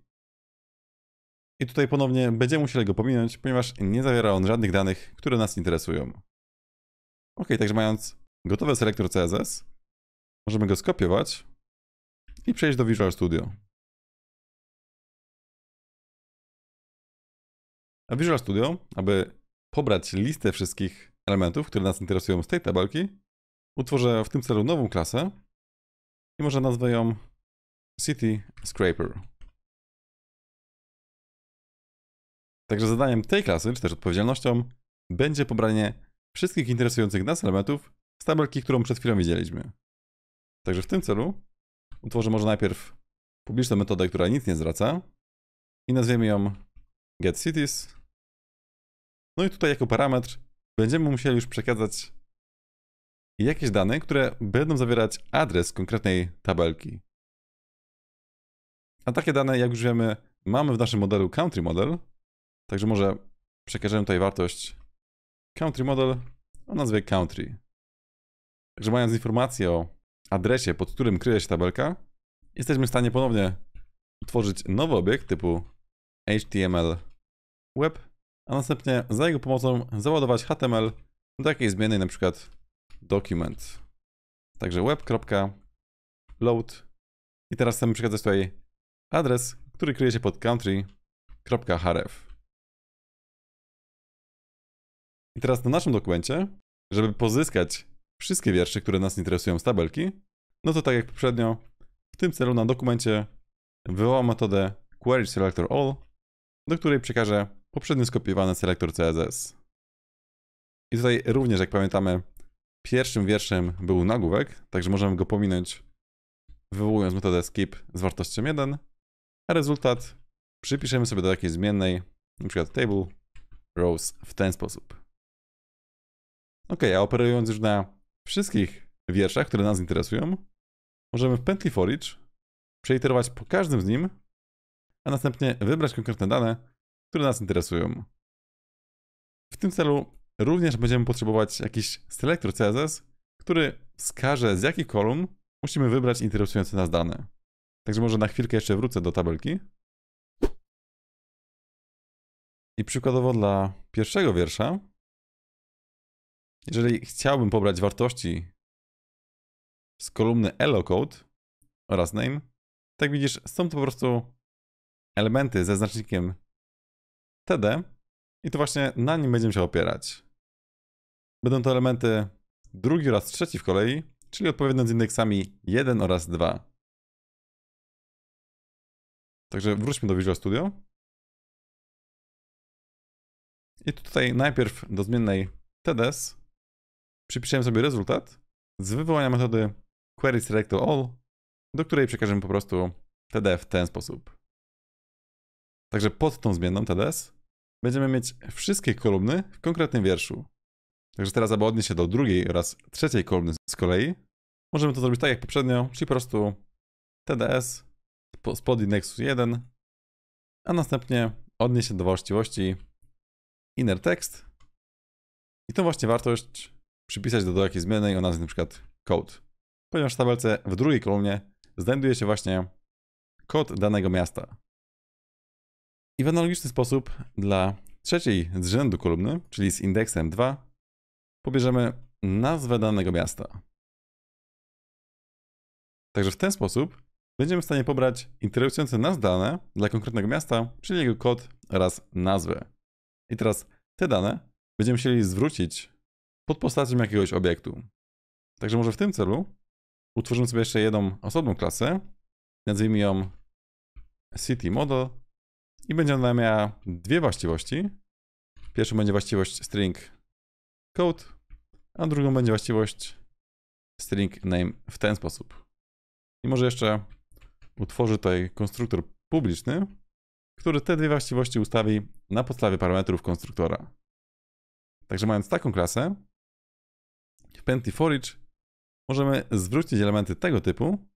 I tutaj ponownie będziemy musieli go pominąć, ponieważ nie zawiera on żadnych danych, które nas interesują. Ok, także mając gotowy selektor CSS, możemy go skopiować i przejść do Visual Studio. A Visual Studio, aby pobrać listę wszystkich elementów, które nas interesują z tej tabelki, utworzę w tym celu nową klasę i może nazwę ją City Scraper. Także zadaniem tej klasy, czy też odpowiedzialnością, będzie pobranie wszystkich interesujących nas elementów z tabelki, którą przed chwilą widzieliśmy. Także w tym celu utworzę może najpierw publiczną metodę, która nic nie zwraca i nazwiemy ją getCities no i tutaj jako parametr będziemy musieli już przekazać jakieś dane, które będą zawierać adres konkretnej tabelki. A takie dane, jak już wiemy, mamy w naszym modelu country model, także może przekażemy tutaj wartość country model o nazwie country. Także mając informację o adresie, pod którym kryje się tabelka, jesteśmy w stanie ponownie utworzyć nowy obiekt typu HTML web a następnie za jego pomocą załadować HTML do jakiejś zmiennej, na przykład document. Także web.load i teraz chcemy przekazać tutaj adres, który kryje się pod country.href. I teraz na naszym dokumencie, żeby pozyskać wszystkie wiersze, które nas interesują z tabelki, no to tak jak poprzednio, w tym celu na dokumencie wywołam metodę query selector all, do której przekażę poprzednio skopiowany selektor CSS. I tutaj również, jak pamiętamy, pierwszym wierszem był nagłówek, także możemy go pominąć, wywołując metodę skip z wartością 1, a rezultat przypiszemy sobie do jakiejś zmiennej, np. table rows w ten sposób. Ok, a operując już na wszystkich wierszach, które nas interesują, możemy w pętli for each przeiterować po każdym z nim, a następnie wybrać konkretne dane, które nas interesują. W tym celu również będziemy potrzebować jakiś selektor CSS, który wskaże z jakich kolumn musimy wybrać interesujące nas dane. Także może na chwilkę jeszcze wrócę do tabelki. I przykładowo dla pierwszego wiersza, jeżeli chciałbym pobrać wartości z kolumny ELOCODE oraz NAME, tak widzisz, są to po prostu elementy ze znacznikiem TD i to właśnie na nim będziemy się opierać. Będą to elementy drugi oraz trzeci w kolei, czyli odpowiednio z indeksami 1 oraz 2. Także wróćmy do Visual Studio. I tutaj najpierw do zmiennej TDS przypiszemy sobie rezultat z wywołania metody query select all, do której przekażemy po prostu TD w ten sposób. Także pod tą zmienną TDS będziemy mieć wszystkie kolumny w konkretnym wierszu. Także teraz, aby odnieść się do drugiej oraz trzeciej kolumny z kolei, możemy to zrobić tak jak poprzednio, czyli po prostu TDS spod indeksu 1, a następnie odnieść się do właściwości inner text i tą właśnie wartość przypisać do, do jakiejś zmiennej o nazwie np. code. Ponieważ w tabelce w drugiej kolumnie znajduje się właśnie kod danego miasta. I w analogiczny sposób dla trzeciej z rzędu kolumny, czyli z indeksem 2, pobierzemy nazwę danego miasta. Także w ten sposób będziemy w stanie pobrać interesujące nas dane dla konkretnego miasta, czyli jego kod oraz nazwę. I teraz te dane będziemy chcieli zwrócić pod postacią jakiegoś obiektu. Także może w tym celu utworzymy sobie jeszcze jedną osobną klasę, nazwijmy ją City Model i będzie ona miała dwie właściwości. Pierwszą będzie właściwość string code, a drugą będzie właściwość string name w ten sposób. I może jeszcze utworzy tutaj konstruktor publiczny, który te dwie właściwości ustawi na podstawie parametrów konstruktora. Także mając taką klasę, w pętli możemy zwrócić elementy tego typu,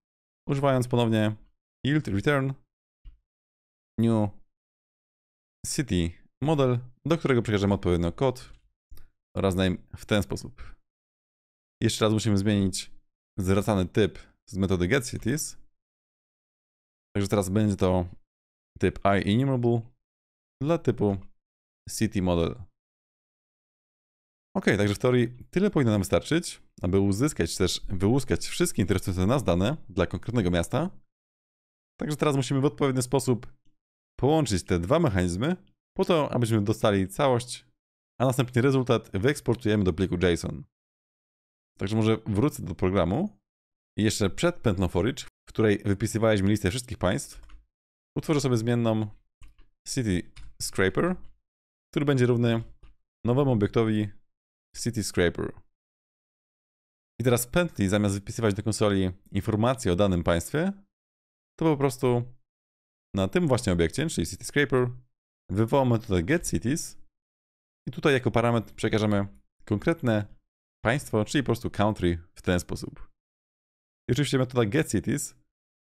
używając ponownie yield return new city model, do którego przekażemy odpowiednio kod oraz name w ten sposób. Jeszcze raz musimy zmienić zwracany typ z metody getCities. Także teraz będzie to typ iEnumerable dla typu city model. Ok, także w teorii tyle powinno nam wystarczyć, aby uzyskać czy też wyłuskać wszystkie interesujące nas dane dla konkretnego miasta. Także teraz musimy w odpowiedni sposób połączyć te dwa mechanizmy po to, abyśmy dostali całość, a następnie rezultat wyeksportujemy do pliku JSON. Także może wrócę do programu i jeszcze przed pętną forage, w której wypisywaliśmy listę wszystkich państw, utworzę sobie zmienną city scraper, który będzie równy nowemu obiektowi city scraper. I teraz pętli, zamiast wypisywać do konsoli informacje o danym państwie, to po prostu na tym właśnie obiekcie, czyli City Scraper, wywołamy tutaj getCities i tutaj jako parametr przekażemy konkretne państwo, czyli po prostu country w ten sposób. I oczywiście metoda getCities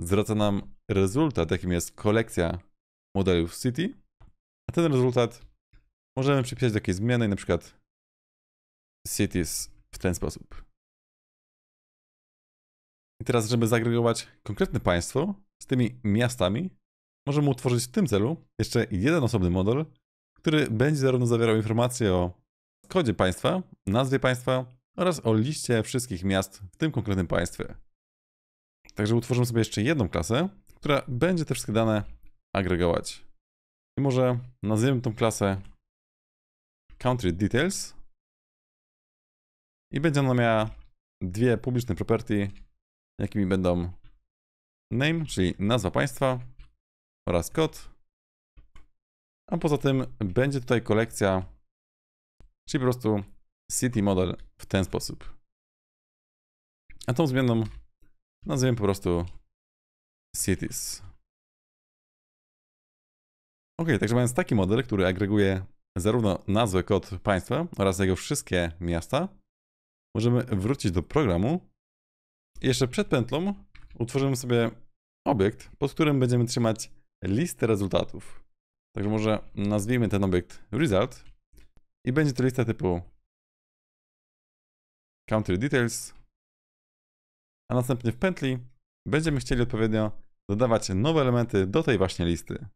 zwraca nam rezultat, jakim jest kolekcja modelów City, a ten rezultat możemy przypisać do jakiejś zmiany, na przykład cities w ten sposób. I teraz, żeby zagregować konkretne państwo z tymi miastami, możemy utworzyć w tym celu jeszcze jeden osobny model, który będzie zarówno zawierał informacje o kodzie państwa, nazwie państwa oraz o liście wszystkich miast w tym konkretnym państwie. Także utworzymy sobie jeszcze jedną klasę, która będzie te wszystkie dane agregować. I może nazwiemy tą klasę Country Details i będzie ona miała dwie publiczne property, jakimi będą name, czyli nazwa państwa oraz kod. A poza tym będzie tutaj kolekcja, czyli po prostu city model w ten sposób. A tą zmianą nazwiemy po prostu cities. Ok, także mając taki model, który agreguje zarówno nazwę kod państwa oraz jego wszystkie miasta, możemy wrócić do programu. Jeszcze przed pętlą utworzymy sobie obiekt, pod którym będziemy trzymać listę rezultatów. Także może nazwijmy ten obiekt result i będzie to lista typu country details, a następnie w pętli będziemy chcieli odpowiednio dodawać nowe elementy do tej właśnie listy.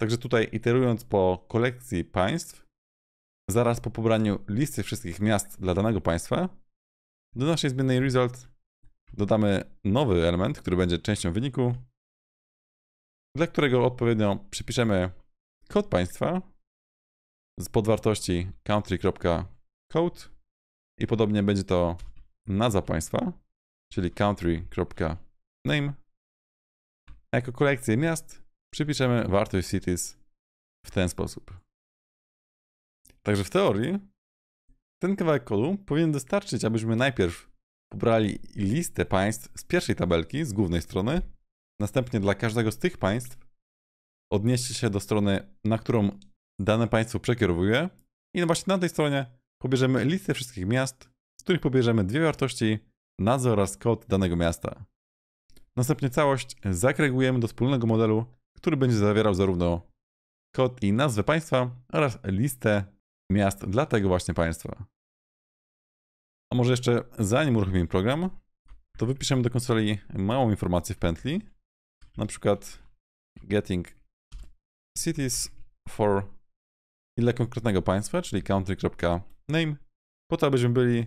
Także tutaj iterując po kolekcji państw, zaraz po pobraniu listy wszystkich miast dla danego państwa, do naszej zmiennej result dodamy nowy element, który będzie częścią wyniku dla którego odpowiednio przypiszemy kod państwa z podwartości country.code i podobnie będzie to nazwa państwa, czyli country.name. A jako kolekcję miast przypiszemy wartość cities w ten sposób. Także w teorii ten kawałek kodu powinien wystarczyć, abyśmy najpierw pobrali listę państw z pierwszej tabelki, z głównej strony, Następnie dla każdego z tych państw odnieście się do strony, na którą dane państwo przekierowuje i no właśnie na tej stronie pobierzemy listę wszystkich miast, z których pobierzemy dwie wartości, nazwę oraz kod danego miasta. Następnie całość zakregujemy do wspólnego modelu, który będzie zawierał zarówno kod i nazwę państwa oraz listę miast dla tego właśnie państwa. A może jeszcze zanim uruchomimy program, to wypiszemy do konsoli małą informację w pętli, na przykład getting cities for ile konkretnego państwa, czyli country.name, po to, abyśmy byli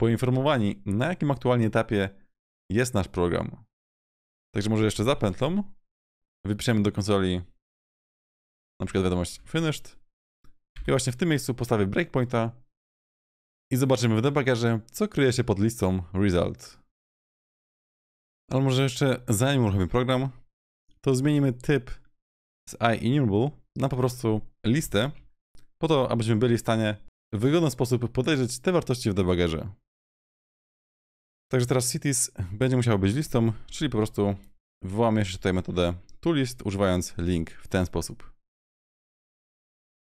poinformowani, na jakim aktualnie etapie jest nasz program. Także może jeszcze za wypiszemy do konsoli na przykład wiadomość finished i właśnie w tym miejscu postawię breakpointa i zobaczymy w debugerze, co kryje się pod listą result. Ale może jeszcze zanim uruchomimy program, to zmienimy typ z iEnable na po prostu listę, po to, abyśmy byli w stanie w wygodny sposób podejrzeć te wartości w debuggerze. Także teraz cities będzie musiało być listą, czyli po prostu wywołam jeszcze tutaj metodę toList używając link w ten sposób.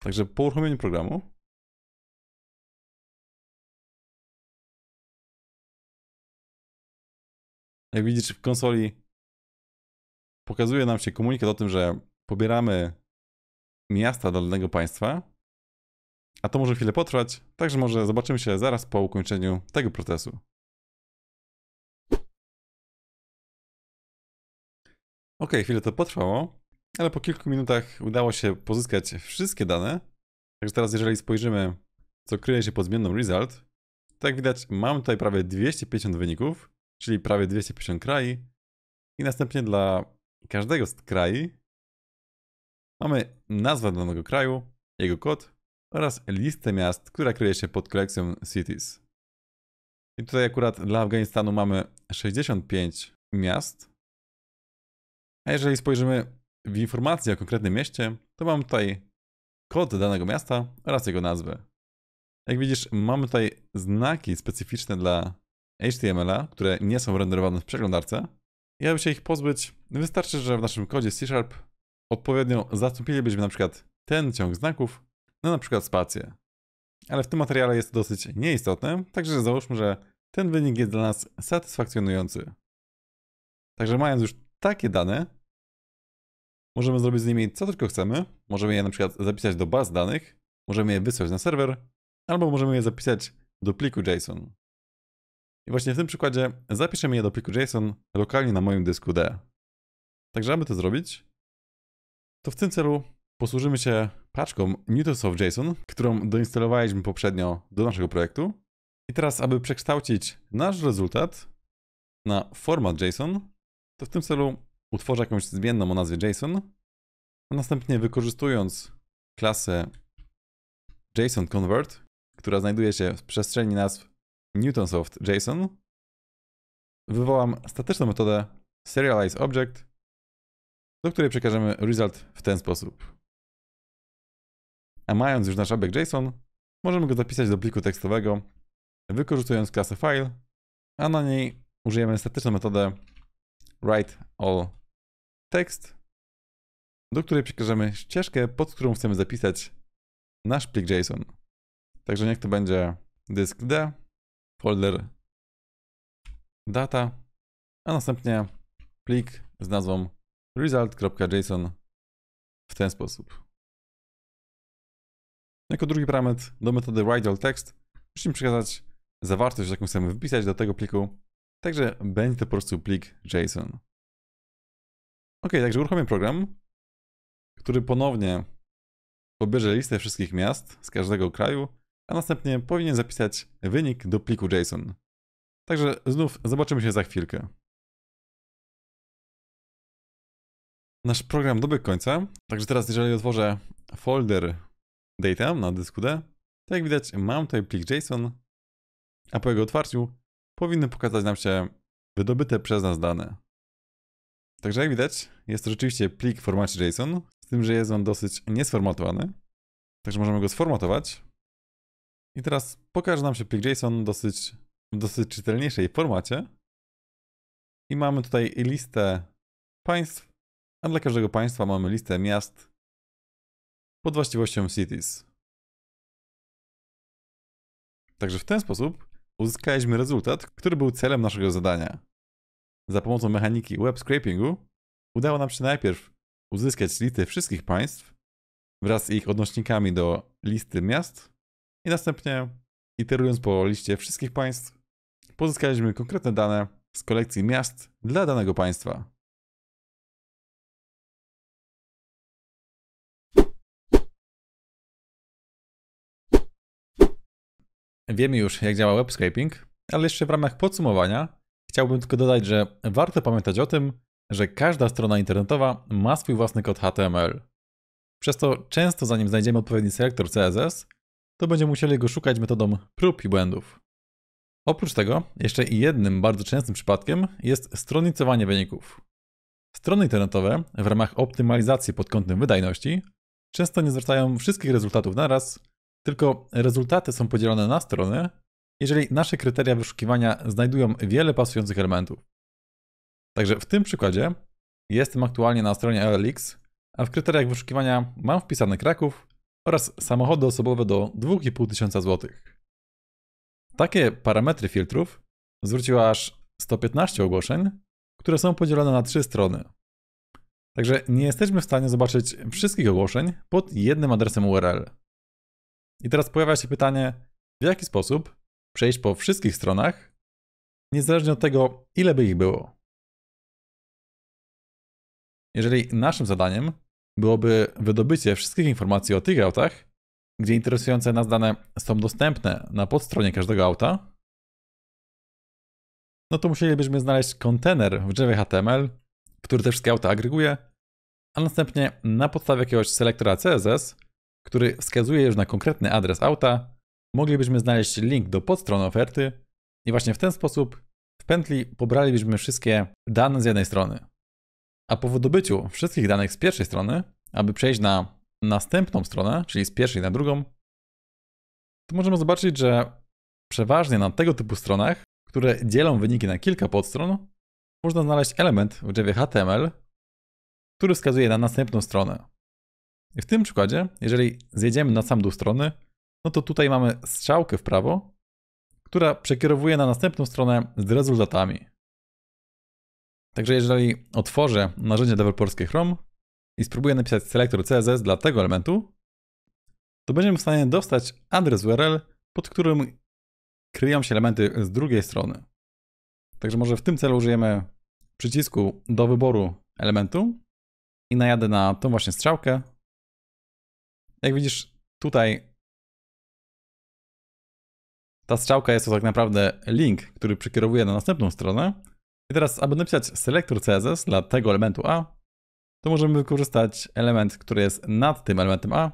Także po uruchomieniu programu jak widzisz w konsoli pokazuje nam się komunikat o tym, że pobieramy miasta danego państwa, a to może chwilę potrwać, także może zobaczymy się zaraz po ukończeniu tego procesu. Ok, chwilę to potrwało, ale po kilku minutach udało się pozyskać wszystkie dane. Także teraz jeżeli spojrzymy, co kryje się pod zmienną result, to jak widać mamy tutaj prawie 250 wyników, czyli prawie 250 krajów, i następnie dla każdego z kraju mamy nazwę danego kraju, jego kod oraz listę miast, która kryje się pod kolekcją cities. I tutaj akurat dla Afganistanu mamy 65 miast. A jeżeli spojrzymy w informacje o konkretnym mieście, to mam tutaj kod danego miasta oraz jego nazwę. Jak widzisz, mamy tutaj znaki specyficzne dla HTML-a, które nie są renderowane w przeglądarce. I aby się ich pozbyć, wystarczy, że w naszym kodzie C-Sharp odpowiednio zastąpilibyśmy na przykład ten ciąg znaków na na przykład spację. Ale w tym materiale jest to dosyć nieistotne, także załóżmy, że ten wynik jest dla nas satysfakcjonujący. Także mając już takie dane, możemy zrobić z nimi co tylko chcemy. Możemy je na przykład zapisać do baz danych, możemy je wysłać na serwer, albo możemy je zapisać do pliku JSON. I właśnie w tym przykładzie zapiszemy je do pliku JSON lokalnie na moim dysku D. Także aby to zrobić, to w tym celu posłużymy się paczką Newtosoft.json, którą doinstalowaliśmy poprzednio do naszego projektu. I teraz, aby przekształcić nasz rezultat na format JSON, to w tym celu utworzę jakąś zmienną o nazwie JSON, a następnie wykorzystując klasę JSON Convert, która znajduje się w przestrzeni nazw Newtonsoft JSON. Wywołam statyczną metodę SerializeObject, do której przekażemy result w ten sposób. A mając już nasz obiekt JSON, możemy go zapisać do pliku tekstowego, wykorzystując klasę file, a na niej użyjemy statyczną metodę WriteAllText, do której przekażemy ścieżkę, pod którą chcemy zapisać nasz plik JSON. Także niech to będzie dysk D, folder data, a następnie plik z nazwą result.json w ten sposób. Jako drugi parametr do metody writeAllText musimy przekazać zawartość, jaką chcemy wpisać do tego pliku, także będzie to po prostu plik JSON. Ok, także uruchomię program, który ponownie pobierze listę wszystkich miast z każdego kraju a następnie powinien zapisać wynik do pliku JSON. Także znów zobaczymy się za chwilkę. Nasz program dobiegł końca, także teraz jeżeli otworzę folder data na dysku D, to jak widać mam tutaj plik JSON, a po jego otwarciu powinny pokazać nam się wydobyte przez nas dane. Także jak widać, jest to rzeczywiście plik w formacie JSON, z tym, że jest on dosyć niesformatowany. Także możemy go sformatować i teraz pokaże nam się plik JSON dosyć, w dosyć czytelniejszej formacie. I mamy tutaj listę państw, a dla każdego państwa mamy listę miast pod właściwością cities. Także w ten sposób uzyskaliśmy rezultat, który był celem naszego zadania. Za pomocą mechaniki web scrapingu udało nam się najpierw uzyskać listy wszystkich państw wraz z ich odnośnikami do listy miast i następnie, iterując po liście wszystkich państw, pozyskaliśmy konkretne dane z kolekcji miast dla danego państwa. Wiemy już, jak działa web scraping, ale jeszcze w ramach podsumowania chciałbym tylko dodać, że warto pamiętać o tym, że każda strona internetowa ma swój własny kod HTML. Przez to często, zanim znajdziemy odpowiedni selektor CSS, to będziemy musieli go szukać metodą prób i błędów. Oprócz tego, jeszcze jednym bardzo częstym przypadkiem jest stronicowanie wyników. Strony internetowe w ramach optymalizacji pod kątem wydajności często nie zwracają wszystkich rezultatów naraz, tylko rezultaty są podzielone na strony, jeżeli nasze kryteria wyszukiwania znajdują wiele pasujących elementów. Także w tym przykładzie jestem aktualnie na stronie LLX, a w kryteriach wyszukiwania mam wpisany Kraków oraz samochody osobowe do 2500 zł. Takie parametry filtrów zwróciło aż 115 ogłoszeń, które są podzielone na trzy strony. Także nie jesteśmy w stanie zobaczyć wszystkich ogłoszeń pod jednym adresem URL. I teraz pojawia się pytanie, w jaki sposób przejść po wszystkich stronach, niezależnie od tego, ile by ich było. Jeżeli naszym zadaniem byłoby wydobycie wszystkich informacji o tych autach, gdzie interesujące nas dane są dostępne na podstronie każdego auta, no to musielibyśmy znaleźć kontener w drzewie HTML, który te wszystkie auta agreguje, a następnie na podstawie jakiegoś selektora CSS, który wskazuje już na konkretny adres auta, moglibyśmy znaleźć link do podstrony oferty i właśnie w ten sposób w pętli pobralibyśmy wszystkie dane z jednej strony. A po wydobyciu wszystkich danych z pierwszej strony, aby przejść na następną stronę, czyli z pierwszej na drugą, to możemy zobaczyć, że przeważnie na tego typu stronach, które dzielą wyniki na kilka podstron, można znaleźć element w drzewie HTML, który wskazuje na następną stronę. I w tym przykładzie, jeżeli zjedziemy na sam dół strony, no to tutaj mamy strzałkę w prawo, która przekierowuje na następną stronę z rezultatami. Także jeżeli otworzę narzędzie deweloperskie Chrome i spróbuję napisać selektor CSS dla tego elementu, to będziemy w stanie dostać adres URL, pod którym kryją się elementy z drugiej strony. Także może w tym celu użyjemy przycisku do wyboru elementu i najadę na tą właśnie strzałkę. Jak widzisz, tutaj ta strzałka jest to tak naprawdę link, który przekierowuje na następną stronę, i teraz, aby napisać selektor CSS dla tego elementu A, to możemy wykorzystać element, który jest nad tym elementem A,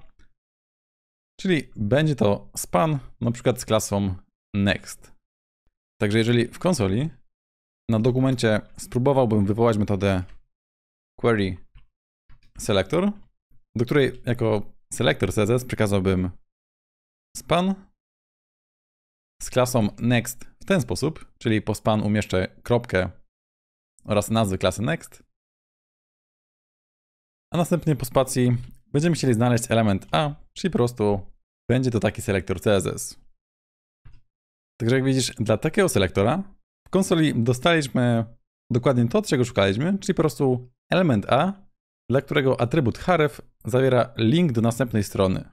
czyli będzie to span na przykład z klasą next. Także jeżeli w konsoli na dokumencie spróbowałbym wywołać metodę query selector, do której jako selector CSS przekazałbym span z klasą next w ten sposób, czyli po span umieszczę kropkę oraz nazwy klasy Next. A następnie po spacji będziemy chcieli znaleźć element A, czyli po prostu będzie to taki selektor CSS. Także jak widzisz, dla takiego selektora w konsoli dostaliśmy dokładnie to, czego szukaliśmy, czyli po prostu element A, dla którego atrybut href zawiera link do następnej strony.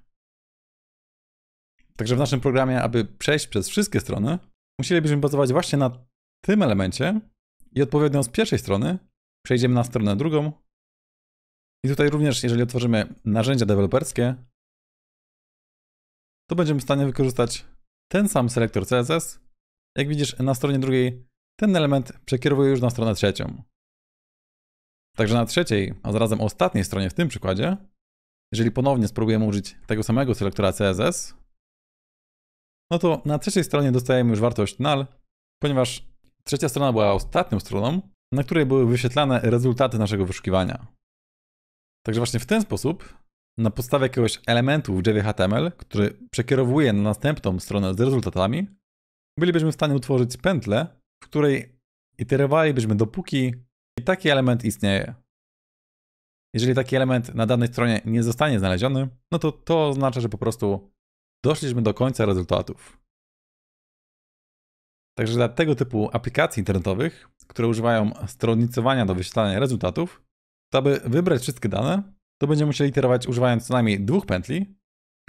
Także w naszym programie, aby przejść przez wszystkie strony, musielibyśmy bazować właśnie na tym elemencie, i odpowiednio z pierwszej strony przejdziemy na stronę drugą. I tutaj również, jeżeli otworzymy narzędzia deweloperskie, to będziemy w stanie wykorzystać ten sam selektor CSS. Jak widzisz, na stronie drugiej ten element przekierowuje już na stronę trzecią. Także na trzeciej, a zarazem ostatniej stronie w tym przykładzie, jeżeli ponownie spróbujemy użyć tego samego selektora CSS, no to na trzeciej stronie dostajemy już wartość null, ponieważ Trzecia strona była ostatnią stroną, na której były wyświetlane rezultaty naszego wyszukiwania. Także właśnie w ten sposób, na podstawie jakiegoś elementu w drzewie HTML, który przekierowuje na następną stronę z rezultatami, bylibyśmy w stanie utworzyć pętlę, w której iterowalibyśmy dopóki taki element istnieje. Jeżeli taki element na danej stronie nie zostanie znaleziony, no to to oznacza, że po prostu doszliśmy do końca rezultatów. Także dla tego typu aplikacji internetowych, które używają stronnicowania do wyświetlania rezultatów, to aby wybrać wszystkie dane, to będziemy musieli iterować używając co najmniej dwóch pętli.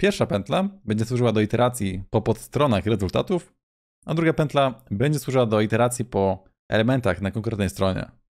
Pierwsza pętla będzie służyła do iteracji po podstronach rezultatów, a druga pętla będzie służyła do iteracji po elementach na konkretnej stronie.